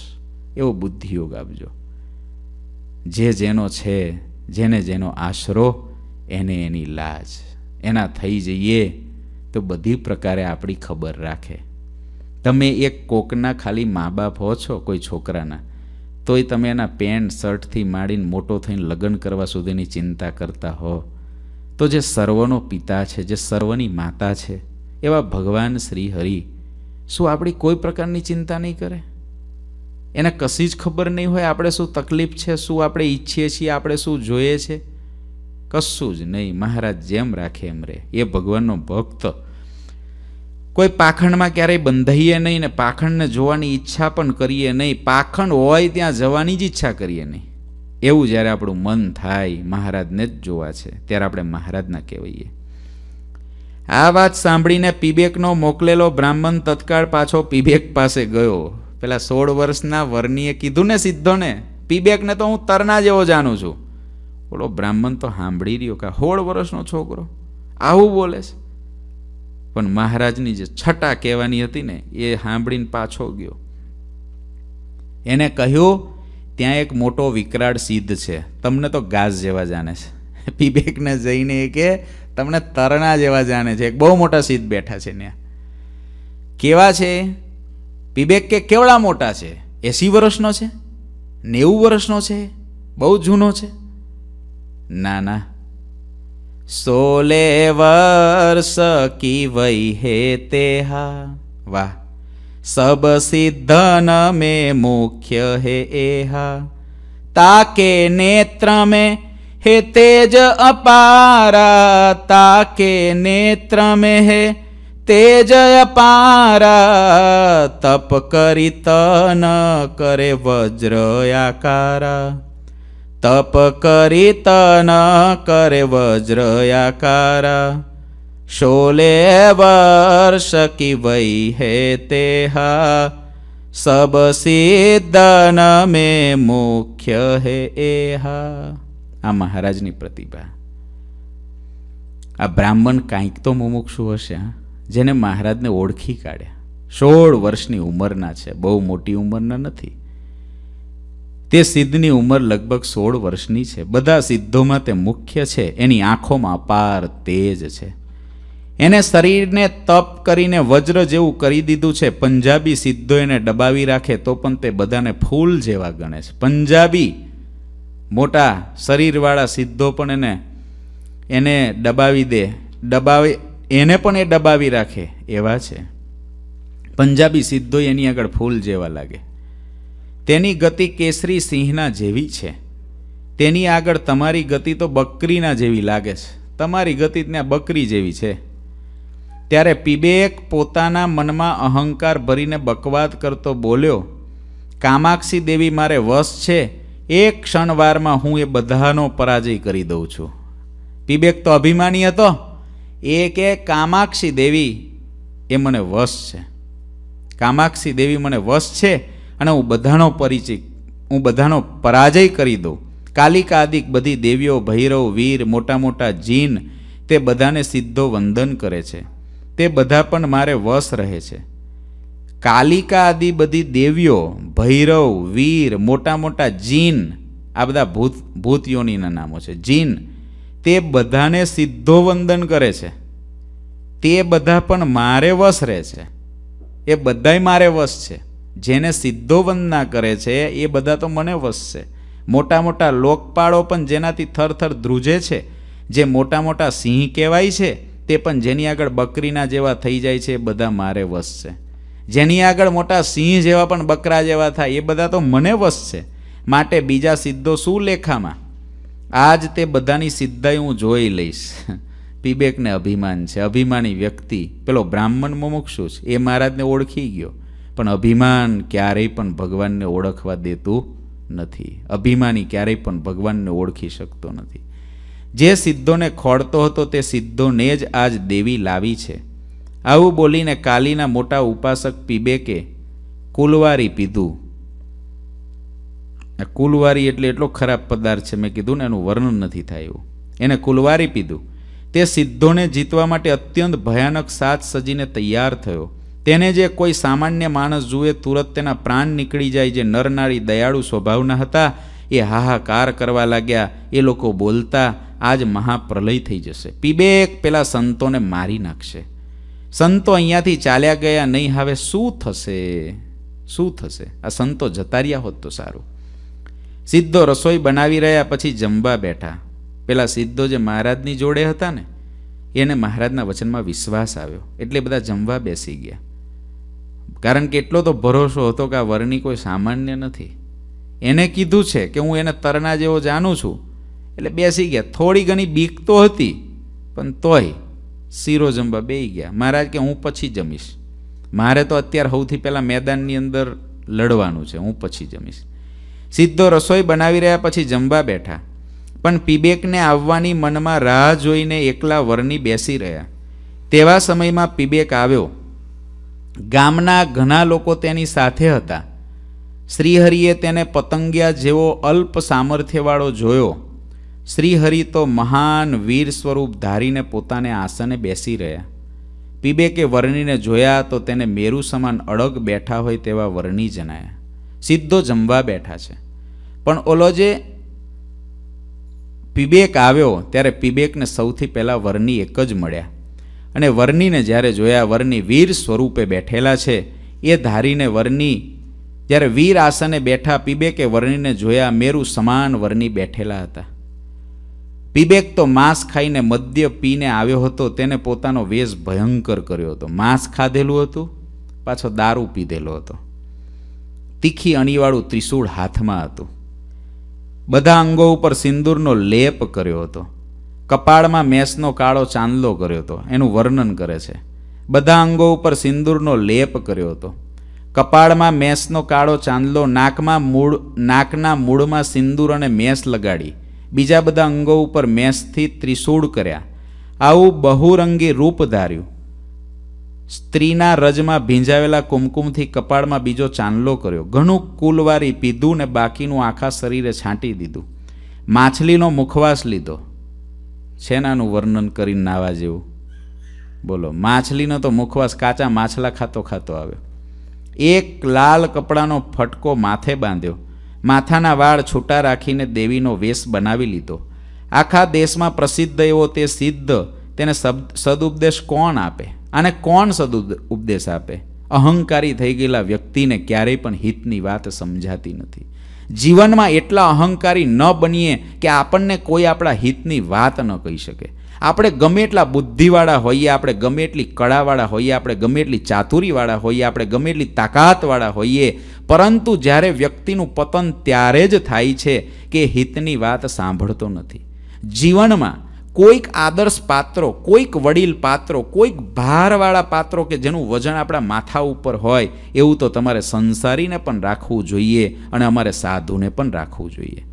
એવો બુદ્ધિયોગ આપજો જે જેનો છે જેને જેનો આશરો એને એની લાજ એના થઈ જઈએ તો બધી પ્રકારે આપણી ખબર રાખે તમે એક કોકના ખાલી મા બાપ હો છો કોઈ છોકરાના તોય તમે એના પેન્ટ શર્ટથી માંડીને મોટો થઈને લગ્ન કરવા સુધીની ચિંતા કરતા હો તો જે સર્વનો પિતા છે જે સર્વની માતા છે એવા ભગવાન શ્રી હરિ શું આપણી કોઈ પ્રકારની ચિંતા નહીં કરે એને કશી જ ખબર નહીં હોય આપણે શું તકલીફ છે શું આપણે ઈચ્છીએ છીએ આપણે શું જોઈએ છે કશું જ નહીં મહારાજ જેમ રાખે એમ રહે એ ભગવાનનો ભક્ત કોઈ પાખંડમાં ક્યારેય બંધાઈએ નહીં ને પાખંડને જોવાની ઈચ્છા પણ કરીએ નહીં પાખંડ હોય ત્યાં જવાની જ ઈચ્છા કરીએ નહીં એવું જ્યારે આપણું મન થાય મહારાજને જ જોવા છે ત્યારે આપણે મહારાજના કહેવાઈએ આ વાત સાંભળીને પીબેકનો મોકલેલો બ્રાહ્મણ તત્કાળ પાછો પીબેક પાસે ગયો પેલા સોળ વર્ષના વર્ણીએ કીધું ને સિદ્ધોને પીબેકને તો હું તરના જેવો જાણું છું ઓલો બ્રાહ્મણ તો સાંભળી રહ્યો કે સોળ વર્ષનો છોકરો આવું બોલે છે પણ મહારાજની જે છટા કહેવાની હતી ને એ સાંભળીને પાછો ગયો એને કહ્યું ત્યાં એક મોટો વિકરાળ સિદ્ધ છે તમને તો ઘાસ જેવા જાણે છે પીબેકને જઈને એ કે તમને તરણા જેવા જાણે છે એક બહુ મોટા સિદ્ધ બેઠા છે ત્યાં કેવા છે પીબેક કે કેવડા મોટા છે એસી વર્ષનો છે નેવું વર્ષનો છે બહુ જૂનો છે ના ના સોલે વર્ષ કી વૈ હે તે હા વાહ सब सिद्धन में मुख्य है एहा ताके नेत्र में हे तेज अपारा ताके नेत्र में है तेज अपारा तप करी तन करे वज्र आकारा तप करी तन करे वज्र आकारा शोले वर्ष की वही તે હા સબ સિદ્ધન મે મુખ્ય હે હા આ મહારાજની પ્રતિભા આ બ્રાહ્મણ કાંઈક તો મુમુક્ષુ હશે જેને મહારાજને ઓળખી કાઢ્યા સોળ વર્ષની ઉંમરના છે બહુ મોટી ઉંમરના નથી તે સિદ્ધની ઉંમર લગભગ સોળ વર્ષની છે બધા સિદ્ધોમાં તે મુખ્ય છે એની આંખોમાં અપાર તેજ છે એને શરીરને તપ કરીને વજ્ર જેવું કરી દીધું છે પંજાબી સીધો એને ડબાવી રાખે તો પણ તે બધાને ફૂલ જેવા ગણે છે પંજાબી મોટા શરીરવાળા સિદ્ધો પણ એને એને ડબાવી દે ડબાવી એને પણ એ ડબાવી રાખે એવા છે પંજાબી સીધો એની આગળ ફૂલ જેવા લાગે તેની ગતિ કેસરી સિંહના જેવી છે તેની આગળ તમારી ગતિ તો બકરીના જેવી લાગે છે તમારી ગતિ ત્યાં બકરી જેવી છે ત્યારે પીબેક પોતાના મનમાં અહંકાર ભરીને બકવાદ કરતો બોલ્યો કામાક્ષી દેવી મારે વશ છે એક ક્ષણવારમાં હું એ બધાનો પરાજય કરી દઉં છું પીબેક તો અભિમાની હતો એ કે કામાક્ષી દેવી એ મને વશ છે કામાક્ષી દેવી મને વશ છે અને હું બધાનો પરિચય હું બધાનો પરાજય કરી દઉં કાલિકા આદિક બધી દેવીઓ ભૈરવ વીર મોટા મોટા જીન તે બધાને સીધો વંદન કરે છે તે બધા પણ મારે વશ રહે છે કાલિકા આદિ બધી દેવીઓ ભૈરવ વીર મોટા મોટા જીન આ બધા ભૂત ભૂતયોનીના નામો છે જીન તે બધાને સીધો વંદન કરે છે તે બધા પણ મારે વશ રહે છે એ બધાય મારે વશ છે જેને સીધો વંદના કરે છે એ બધા તો મને વશ છે મોટા મોટા લોકપાળો પણ જેનાથી થરથર ધ્રુજે છે જે મોટા મોટા સિંહ કહેવાય છે તે પણ જેની આગળ બકરીના જેવા થઈ જાય છે એ બધા મારે વસશે જેની આગળ મોટા સિંહ જેવા પણ બકરા જેવા થાય એ બધા તો મને વસશે માટે બીજા સિદ્ધો શું લેખામાં આજ તે બધાની સિદ્ધાઈ હું જોઈ લઈશ પીબેકને અભિમાન છે અભિમાની વ્યક્તિ પેલો બ્રાહ્મણ મુમુક્ષુ છે એ મહારાજને ઓળખી ગયો પણ અભિમાન ક્યારેય પણ ભગવાનને ઓળખવા દેતું નથી અભિમાની ક્યારેય પણ ભગવાનને ઓળખી શકતો નથી જે સિદ્ધોને ખોડતો હતો તે સિદ્ધોને જ આજ દેવી લાવી છે આવું બોલીને કાલીના મોટા ઉપાસક પીબેકે કુલવારી પીધું કુલવારી એટલે એટલો ખરાબ પદાર્થ છે મેં કીધું ને એનું વર્ણન નથી થાય એવું એને કુલવારી પીધું તે સિદ્ધોને જીતવા માટે અત્યંત ભયાનક સાથ સજીને તૈયાર થયો તેને જે કોઈ સામાન્ય માણસ જુએ તુરત તેના પ્રાણ નીકળી જાય જે નરનાળી દયાળુ સ્વભાવના હતા એ હાહાકાર કરવા લાગ્યા એ લોકો બોલતા આજ મહાપ્રલય થઈ જશે પીબેક પેલા સંતોને મારી નાખશે સંતો અહીંયાથી ચાલ્યા ગયા નહીં હવે શું થશે શું થશે આ સંતો જતા રહ્યા હોત તો સારું સીધો રસોઈ બનાવી રહ્યા પછી જમવા બેઠા પેલા સીધો જે મહારાજની જોડે હતા ને એને મહારાજના વચનમાં વિશ્વાસ આવ્યો એટલે બધા જમવા બેસી ગયા કારણ કે એટલો તો ભરોસો હતો કે આ વરની કોઈ સામાન્ય નથી એને કીધું છે કે હું એને તરણા જેવો જાણું છું એટલે બેસી ગયા થોડી ઘણી બીક તો હતી પણ તોય શીરો જમવા બેસી ગયા મહારાજ કે હું પછી જમીશ મારે તો અત્યારે સૌથી પહેલાં મેદાનની અંદર લડવાનું છે હું પછી જમીશ સીધો રસોઈ બનાવી રહ્યા પછી જમવા બેઠા પણ પીબેકને આવવાની મનમાં રાહ જોઈને એકલા વરની બેસી રહ્યા તેવા સમયમાં પીબેક આવ્યો ગામના ઘણા લોકો તેની સાથે હતા શ્રીહરિએ તેને પતંગિયા જેવો અલ્પ સામર્થ્યવાળો જોયો શ્રીહરિ તો મહાન વીર સ્વરૂપ ધારીને પોતાને આસને બેસી રહ્યા પીબેકે વર્ણીને જોયા તો તેને મેરુ સમાન અડગ બેઠા હોય તેવા વર્ણિ જણાયા સીધો જમવા બેઠા છે પણ ઓલો જે પીબેક આવ્યો ત્યારે પીબેકને સૌથી પહેલાં વર્ણિ એક જ મળ્યા અને વર્ણિને જ્યારે જોયા વર્ણિ વીર સ્વરૂપે બેઠેલા છે એ ધારીને વર્ણિ જ્યારે વીર આસને બેઠા પીબેકે વર્ણીને જોયા મેરુ સમાન વર્ણિ બેઠેલા હતા પીબેક તો માંસ ખાઈને મદ્ય પીને આવ્યો હતો તેને પોતાનો વેશ ભયંકર કર્યો હતો માંસ ખાધેલું હતું પાછો દારૂ પીધેલો હતો તીખી અણીવાળું ત્રિશૂળ હાથમાં હતું બધા અંગો ઉપર સિંદૂરનો લેપ કર્યો હતો કપાળમાં મેષનો કાળો ચાંદલો કર્યો હતો એનું વર્ણન કરે છે બધા અંગો ઉપર સિંદૂરનો લેપ કર્યો હતો કપાળમાં મેષનો કાળો ચાંદલો નાકમાં મૂળ નાકના મૂળમાં સિંદૂર અને મેષ લગાડી બીજા બધા અંગો ઉપર મેષથી ત્રિશૂળ કર્યા આવું બહુરંગી રૂપ ધાર્યું સ્ત્રીના રજમાં ભીંજાવેલા કુમકુમથી કપાળમાં બીજો ચાંદલો કર્યો ઘણું કુલવારી પીધું ને બાકીનું આખા શરીરે છાંટી દીધું માછલીનો મુખવાસ લીધો છેનાનું વર્ણન કરીને નાવા જેવું બોલો માછલીનો તો મુખવાસ કાચા માછલા ખાતો ખાતો આવ્યો એક લાલ કપડાનો ફટકો માથે બાંધ્યો માથાના વાળ છૂટા રાખીને દેવીનો વેશ બનાવી લીધો આખા દેશમાં પ્રસિદ્ધ એવો તે સિદ્ધ તેને સદુપદેશ કોણ આપે અને કોણ સદુ ઉપદેશ આપે અહંકારી થઈ ગયેલા વ્યક્તિને ક્યારેય પણ હિતની વાત સમજાતી નથી જીવનમાં એટલા અહંકારી ન બનીએ કે આપણને કોઈ આપણા હિતની વાત ન કહી શકે આપણે ગમે એટલા બુદ્ધિવાળા હોઈએ આપણે ગમે એટલી કળાવાળા હોઈએ આપણે ગમે એટલી ચાતુરીવાળા હોઈએ આપણે ગમે એટલી તાકાતવાળા હોઈએ પરંતુ જ્યારે વ્યક્તિનું પતન ત્યારે જ થાય છે કે હિતની વાત સાંભળતો નથી જીવનમાં કોઈક આદર્શ પાત્રો કોઈક વડીલ પાત્રો કોઈક ભારવાળા પાત્રો કે જેનું વજન આપણા માથા ઉપર હોય એવું તો તમારે સંસારીને પણ રાખવું જોઈએ અને અમારે સાધુને પણ રાખવું જોઈએ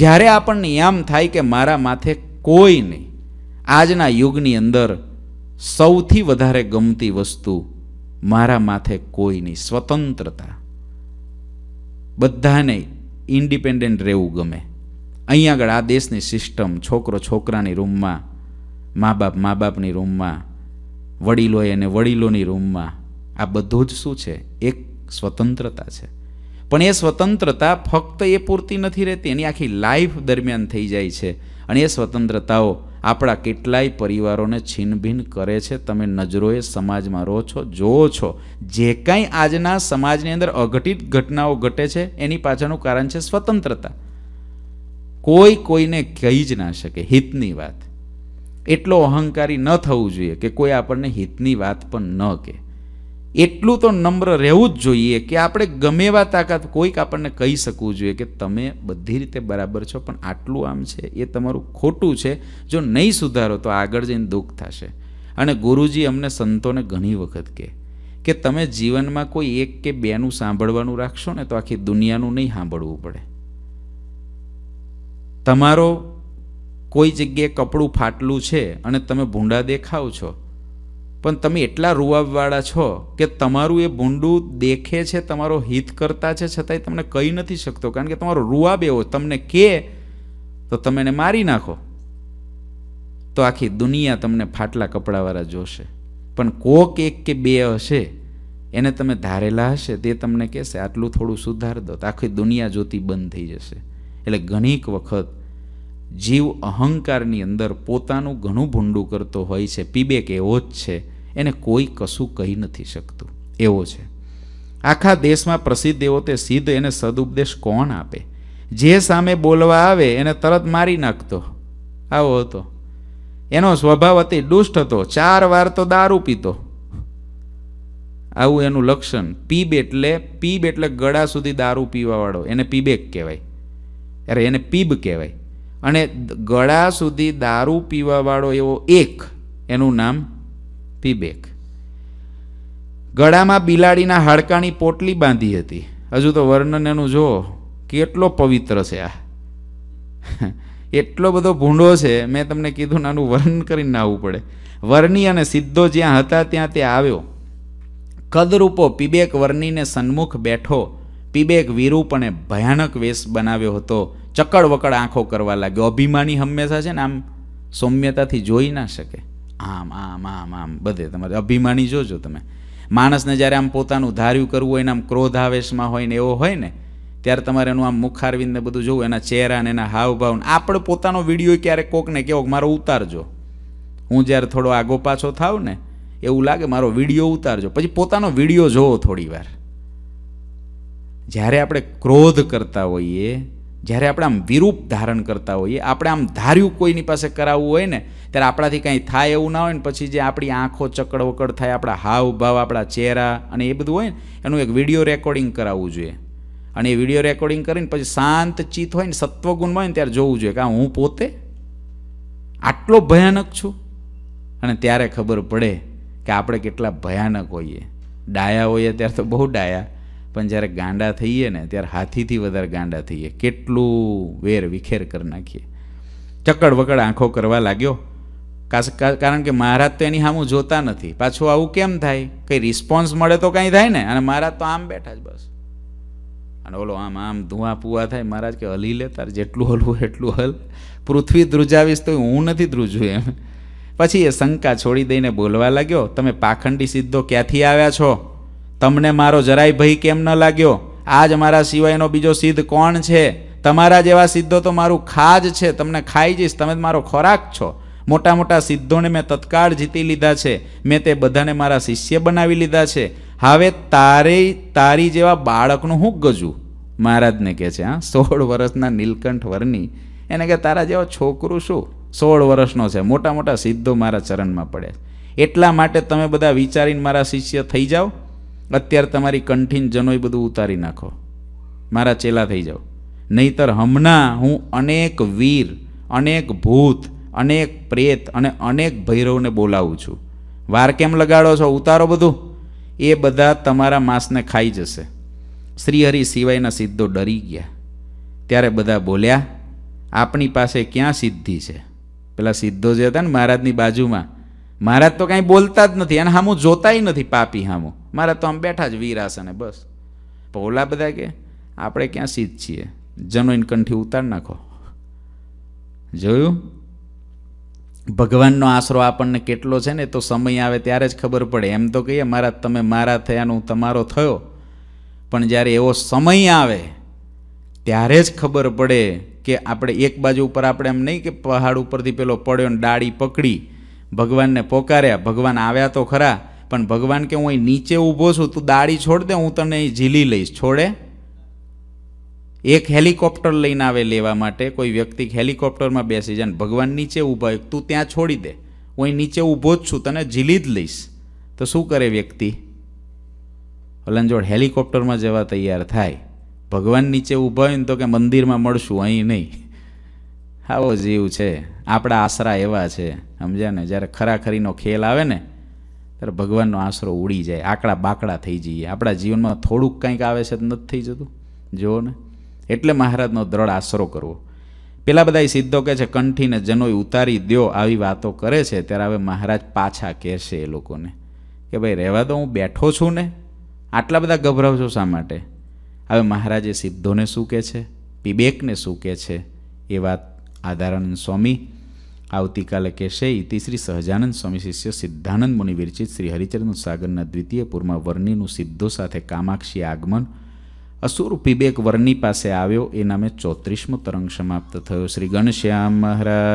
જ્યારે આપણને એમ થાય કે મારા માથે કોઈ નહીં આજના યુગની અંદર સૌથી વધારે ગમતી વસ્તુ મારા માથે કોઈની સ્વતંત્રતા બધાને ઇન્ડિપેન્ડન્ટ રહેવું ગમે અહીં આગળ આ દેશની સિસ્ટમ છોકરો છોકરાની રૂમમાં મા બાપ મા બાપની રૂમમાં વડીલોએ અને વડીલોની રૂમમાં આ બધું જ શું છે એક સ્વતંત્રતા છે પણ એ સ્વતંત્રતા ફક્ત એ પૂરતી નથી રહેતી એની આખી લાઈફ દરમિયાન થઈ જાય છે અને એ સ્વતંત્રતાઓ આપણા કેટલાય પરિવારોને છિનભિન કરે છે તમે નજરોએ સમાજમાં રહો છો જોવો છો જે કાંઈ આજના સમાજની અંદર અઘટિત ઘટનાઓ ઘટે છે એની પાછળનું કારણ છે સ્વતંત્રતા કોઈ કોઈને કહી જ ના શકે હિતની વાત એટલો અહંકારી ન થવું જોઈએ કે કોઈ આપણને હિતની વાત પણ ન કહે એટલું તો નમ્ર રહેવું જ જોઈએ કે આપણે ગમે એવા તાકાત કોઈક આપણને કહી શકવું જોઈએ કે તમે બધી રીતે બરાબર છો પણ આટલું આમ છે એ તમારું ખોટું છે જો નહીં સુધારો તો આગળ જઈને દુઃખ થશે અને ગુરુજી અમને સંતોને ઘણી વખત કહે કે તમે જીવનમાં કોઈ એક કે બેનું સાંભળવાનું રાખશો ને તો આખી દુનિયાનું નહીં સાંભળવું પડે તમારો કોઈ જગ્યાએ કપડું ફાટલું છે અને તમે ભૂંડા દેખાવ છો પણ તમે એટલા રૂવાવાળા છો કે તમારું એ ભૂંડું દેખે છે તમારો હિત કરતા છે છતાંય તમને કહી નથી શકતો કારણ કે તમારો રૂવાબ એવો તમને કે તો તમે એને મારી નાખો તો આખી દુનિયા તમને ફાટલા કપડાવાળા જોશે પણ કોક એક કે બે હશે એને તમે ધારેલા હશે તે તમને કહેશે આટલું થોડું સુધાર દો તો આખી દુનિયા જોતી બંધ થઈ જશે એટલે ઘણીક વખત જીવ અહંકારની અંદર પોતાનું ઘણું ભૂંડું કરતો હોય છે પીબેક એવો જ છે એને કોઈ કશું કહી નથી શકતું એવો છે આખા દેશમાં પ્રસિદ્ધ એવો તે સિદ્ધ એને સદુપદેશ કોણ આપે જે સામે બોલવા આવે એને તરત મારી નાખતો આવો હતો એનો સ્વભાવ અતિ દુષ્ટ હતો ચાર વાર તો દારૂ પીતો આવું એનું લક્ષણ પીબ એટલે પીબ એટલે ગળા સુધી દારૂ પીવાવાળો એને પીબેક કહેવાય અરે એને પીબ કહેવાય અને ગળા સુધી દારૂ પીવાવાળો એવો એક એનું નામ પીબેક ગળામાં બિલાડીના હાડકાની પોટલી બાંધી હતી હજુ તો વર્ણન એનું જુઓ કેટલો પવિત્ર છે આ એટલો બધો ભૂંડો છે મેં તમને કીધું નાનું વર્ણન કરીને આવવું પડે વર્ણી અને સીધો જ્યાં હતા ત્યાં તે આવ્યો કદરૂપો પીબેક વર્ણીને સન્મુખ બેઠો પીબેક વિરૂપ અને ભયાનક વેશ બનાવ્યો હતો ચકડ વકડ આંખો કરવા લાગ્યો અભિમાની હંમેશા છે ને આમ સૌમ્યતાથી જોઈ ના શકે આમ આમ આમ આમ બધે તમારે અભિમાની જોજો તમે માણસને જ્યારે આમ પોતાનું ધાર્યું કરવું હોય ને આમ ક્રોધ આવેશમાં હોય ને એવો હોય ને ત્યારે તમારે એનું આમ મુખારવિંદને બધું જોવું એના ચહેરા ને એના હાવભાવ ને આપણે પોતાનો વિડીયો ક્યારેક કોકને કેવો મારો ઉતારજો હું જ્યારે થોડો આગો પાછો થાવ ને એવું લાગે મારો વિડીયો ઉતારજો પછી પોતાનો વિડીયો જોવો થોડી વાર જ્યારે આપણે ક્રોધ કરતા હોઈએ જ્યારે આપણે આમ વિરૂપ ધારણ કરતા હોઈએ આપણે આમ ધાર્યું કોઈની પાસે કરાવવું હોય ને ત્યારે આપણાથી કાંઈ થાય એવું ના હોય ને પછી જે આપણી આંખો ચકડવકડ થાય આપણા હાવભાવ આપણા ચહેરા અને એ બધું હોય ને એનું એક વિડીયો રેકોર્ડિંગ કરાવવું જોઈએ અને એ વિડીયો રેકોર્ડિંગ કરીને પછી શાંત ચિત્ત હોય ને સત્વગુણમાં હોય ને ત્યારે જોવું જોઈએ કે હું પોતે આટલો ભયાનક છું અને ત્યારે ખબર પડે કે આપણે કેટલા ભયાનક હોઈએ ડાયા હોઈએ ત્યારે તો બહુ ડાયા પણ જ્યારે ગાંડા થઈએ ને ત્યારે હાથીથી વધારે ગાંડા થઈએ કેટલું વેર વિખેર કરી નાખીએ ચકડ વકડ આંખો કરવા લાગ્યો કારણ કે મહારાજ તો એની સામું જોતા નથી પાછું આવું કેમ થાય કંઈ રિસ્પોન્સ મળે તો કાંઈ થાય ને અને મહારાજ તો આમ બેઠા જ બસ અને ઓલો આમ આમ ધુઆ પુઆ થાય મહારાજ કે હલી લે તાર જેટલું હલવું એટલું હલ પૃથ્વી ધ્રુજાવીશ તો હું નથી ધ્રુજું એમ પછી એ શંકા છોડી દઈને બોલવા લાગ્યો તમે પાખંડી સીધો ક્યાંથી આવ્યા છો તમને મારો જરાય ભય કેમ ન લાગ્યો આજ મારા સિવાયનો બીજો સિદ્ધ કોણ છે તમારા જેવા સિદ્ધો તો મારું ખાજ છે તમને ખાઈ જઈશ તમે મારો ખોરાક છો મોટા મોટા સિદ્ધોને મેં તત્કાળ જીતી લીધા છે મેં તે બધાને મારા શિષ્ય બનાવી લીધા છે હવે તારે તારી જેવા બાળકનું હું ગજું મહારાજને કહે છે હા સોળ વર્ષના નીલકંઠ વરની એને કે તારા જેવો છોકરું શું સોળ વર્ષનો છે મોટા મોટા સિદ્ધો મારા ચરણમાં પડે એટલા માટે તમે બધા વિચારીને મારા શિષ્ય થઈ જાઓ અત્યારે તમારી કંઠીન જનોય બધું ઉતારી નાખો મારા ચેલા થઈ જાઓ નહીતર હમણાં હું અનેક વીર અનેક ભૂત અનેક પ્રેત અને અનેક ભૈરવને બોલાવું છું વાર કેમ લગાડો છો ઉતારો બધું એ બધા તમારા માંસને ખાઈ જશે શ્રીહરિ સિવાયના સિદ્ધો ડરી ગયા ત્યારે બધા બોલ્યા આપણી પાસે ક્યાં સિદ્ધિ છે પેલા સિદ્ધો જે હતા ને મહારાજની બાજુમાં મહારાજ તો કાંઈ બોલતા જ નથી અને હામું જોતાય નથી પાપી હામું મારે તો આમ બેઠા જ વીર ને બસ ભોલા બધા કે આપણે ક્યાં સીધ છીએ જનોઈન કંઠી ઉતાર નાખો જોયું ભગવાનનો આશરો આપણને કેટલો છે ને તો સમય આવે ત્યારે જ ખબર પડે એમ તો કહીએ મારા તમે મારા થયાનું તમારો થયો પણ જ્યારે એવો સમય આવે ત્યારે જ ખબર પડે કે આપણે એક બાજુ ઉપર આપણે એમ નહીં કે પહાડ ઉપરથી પેલો પડ્યો ને ડાળી પકડી ભગવાનને પોકાર્યા ભગવાન આવ્યા તો ખરા પણ ભગવાન કે હું અહીં નીચે ઊભો છું તું દાળી છોડ દે હું તને અહીં ઝીલી લઈશ છોડે એક હેલિકોપ્ટર લઈને આવે લેવા માટે કોઈ વ્યક્તિ હેલિકોપ્ટરમાં બેસી જાય ભગવાન નીચે ઊભા હોય તું ત્યાં છોડી દે હું અહીં નીચે ઊભો જ છું તને ઝીલી જ લઈશ તો શું કરે વ્યક્તિ હલનજોડ હેલિકોપ્ટરમાં જવા તૈયાર થાય ભગવાન નીચે ઊભા હોય ને તો કે મંદિરમાં મળશું અહીં નહીં આવો જીવ છે આપણા આશરા એવા છે સમજ્યા ને જ્યારે ખરાખરીનો ખેલ આવે ને ત્યારે ભગવાનનો આશરો ઉડી જાય આકડા બાકડા થઈ જઈએ આપણા જીવનમાં થોડુંક કંઈક આવે છે તો નથી થઈ જતું જુઓ ને એટલે મહારાજનો દ્રઢ આશરો કરવો પેલા બધા સિદ્ધો કહે છે કંઠીને જનોય ઉતારી દો આવી વાતો કરે છે ત્યારે હવે મહારાજ પાછા કહેશે એ લોકોને કે ભાઈ રહેવા તો હું બેઠો છું ને આટલા બધા ગભરાવ છો શા માટે હવે મહારાજે સિદ્ધોને શું કહે છે પીબેકને શું કહે છે એ વાત આધારાનંદ સ્વામી આવતીકાલે કેશેઈ તીસરી સહજાનંદ સ્વામી શિષ્ય સિદ્ધાનંદ મુનિ વિરચિત શ્રી હરિચરણ સાગરના દ્વિતીય પૂરમાં વર્ણિનું સિદ્ધો સાથે કામાક્ષી આગમન અસુર પીબેક વર્ણિ પાસે આવ્યો એ નામે ચોત્રીસમો તરંગ સમાપ્ત થયો શ્રી ગણશ્યામ મહારાજ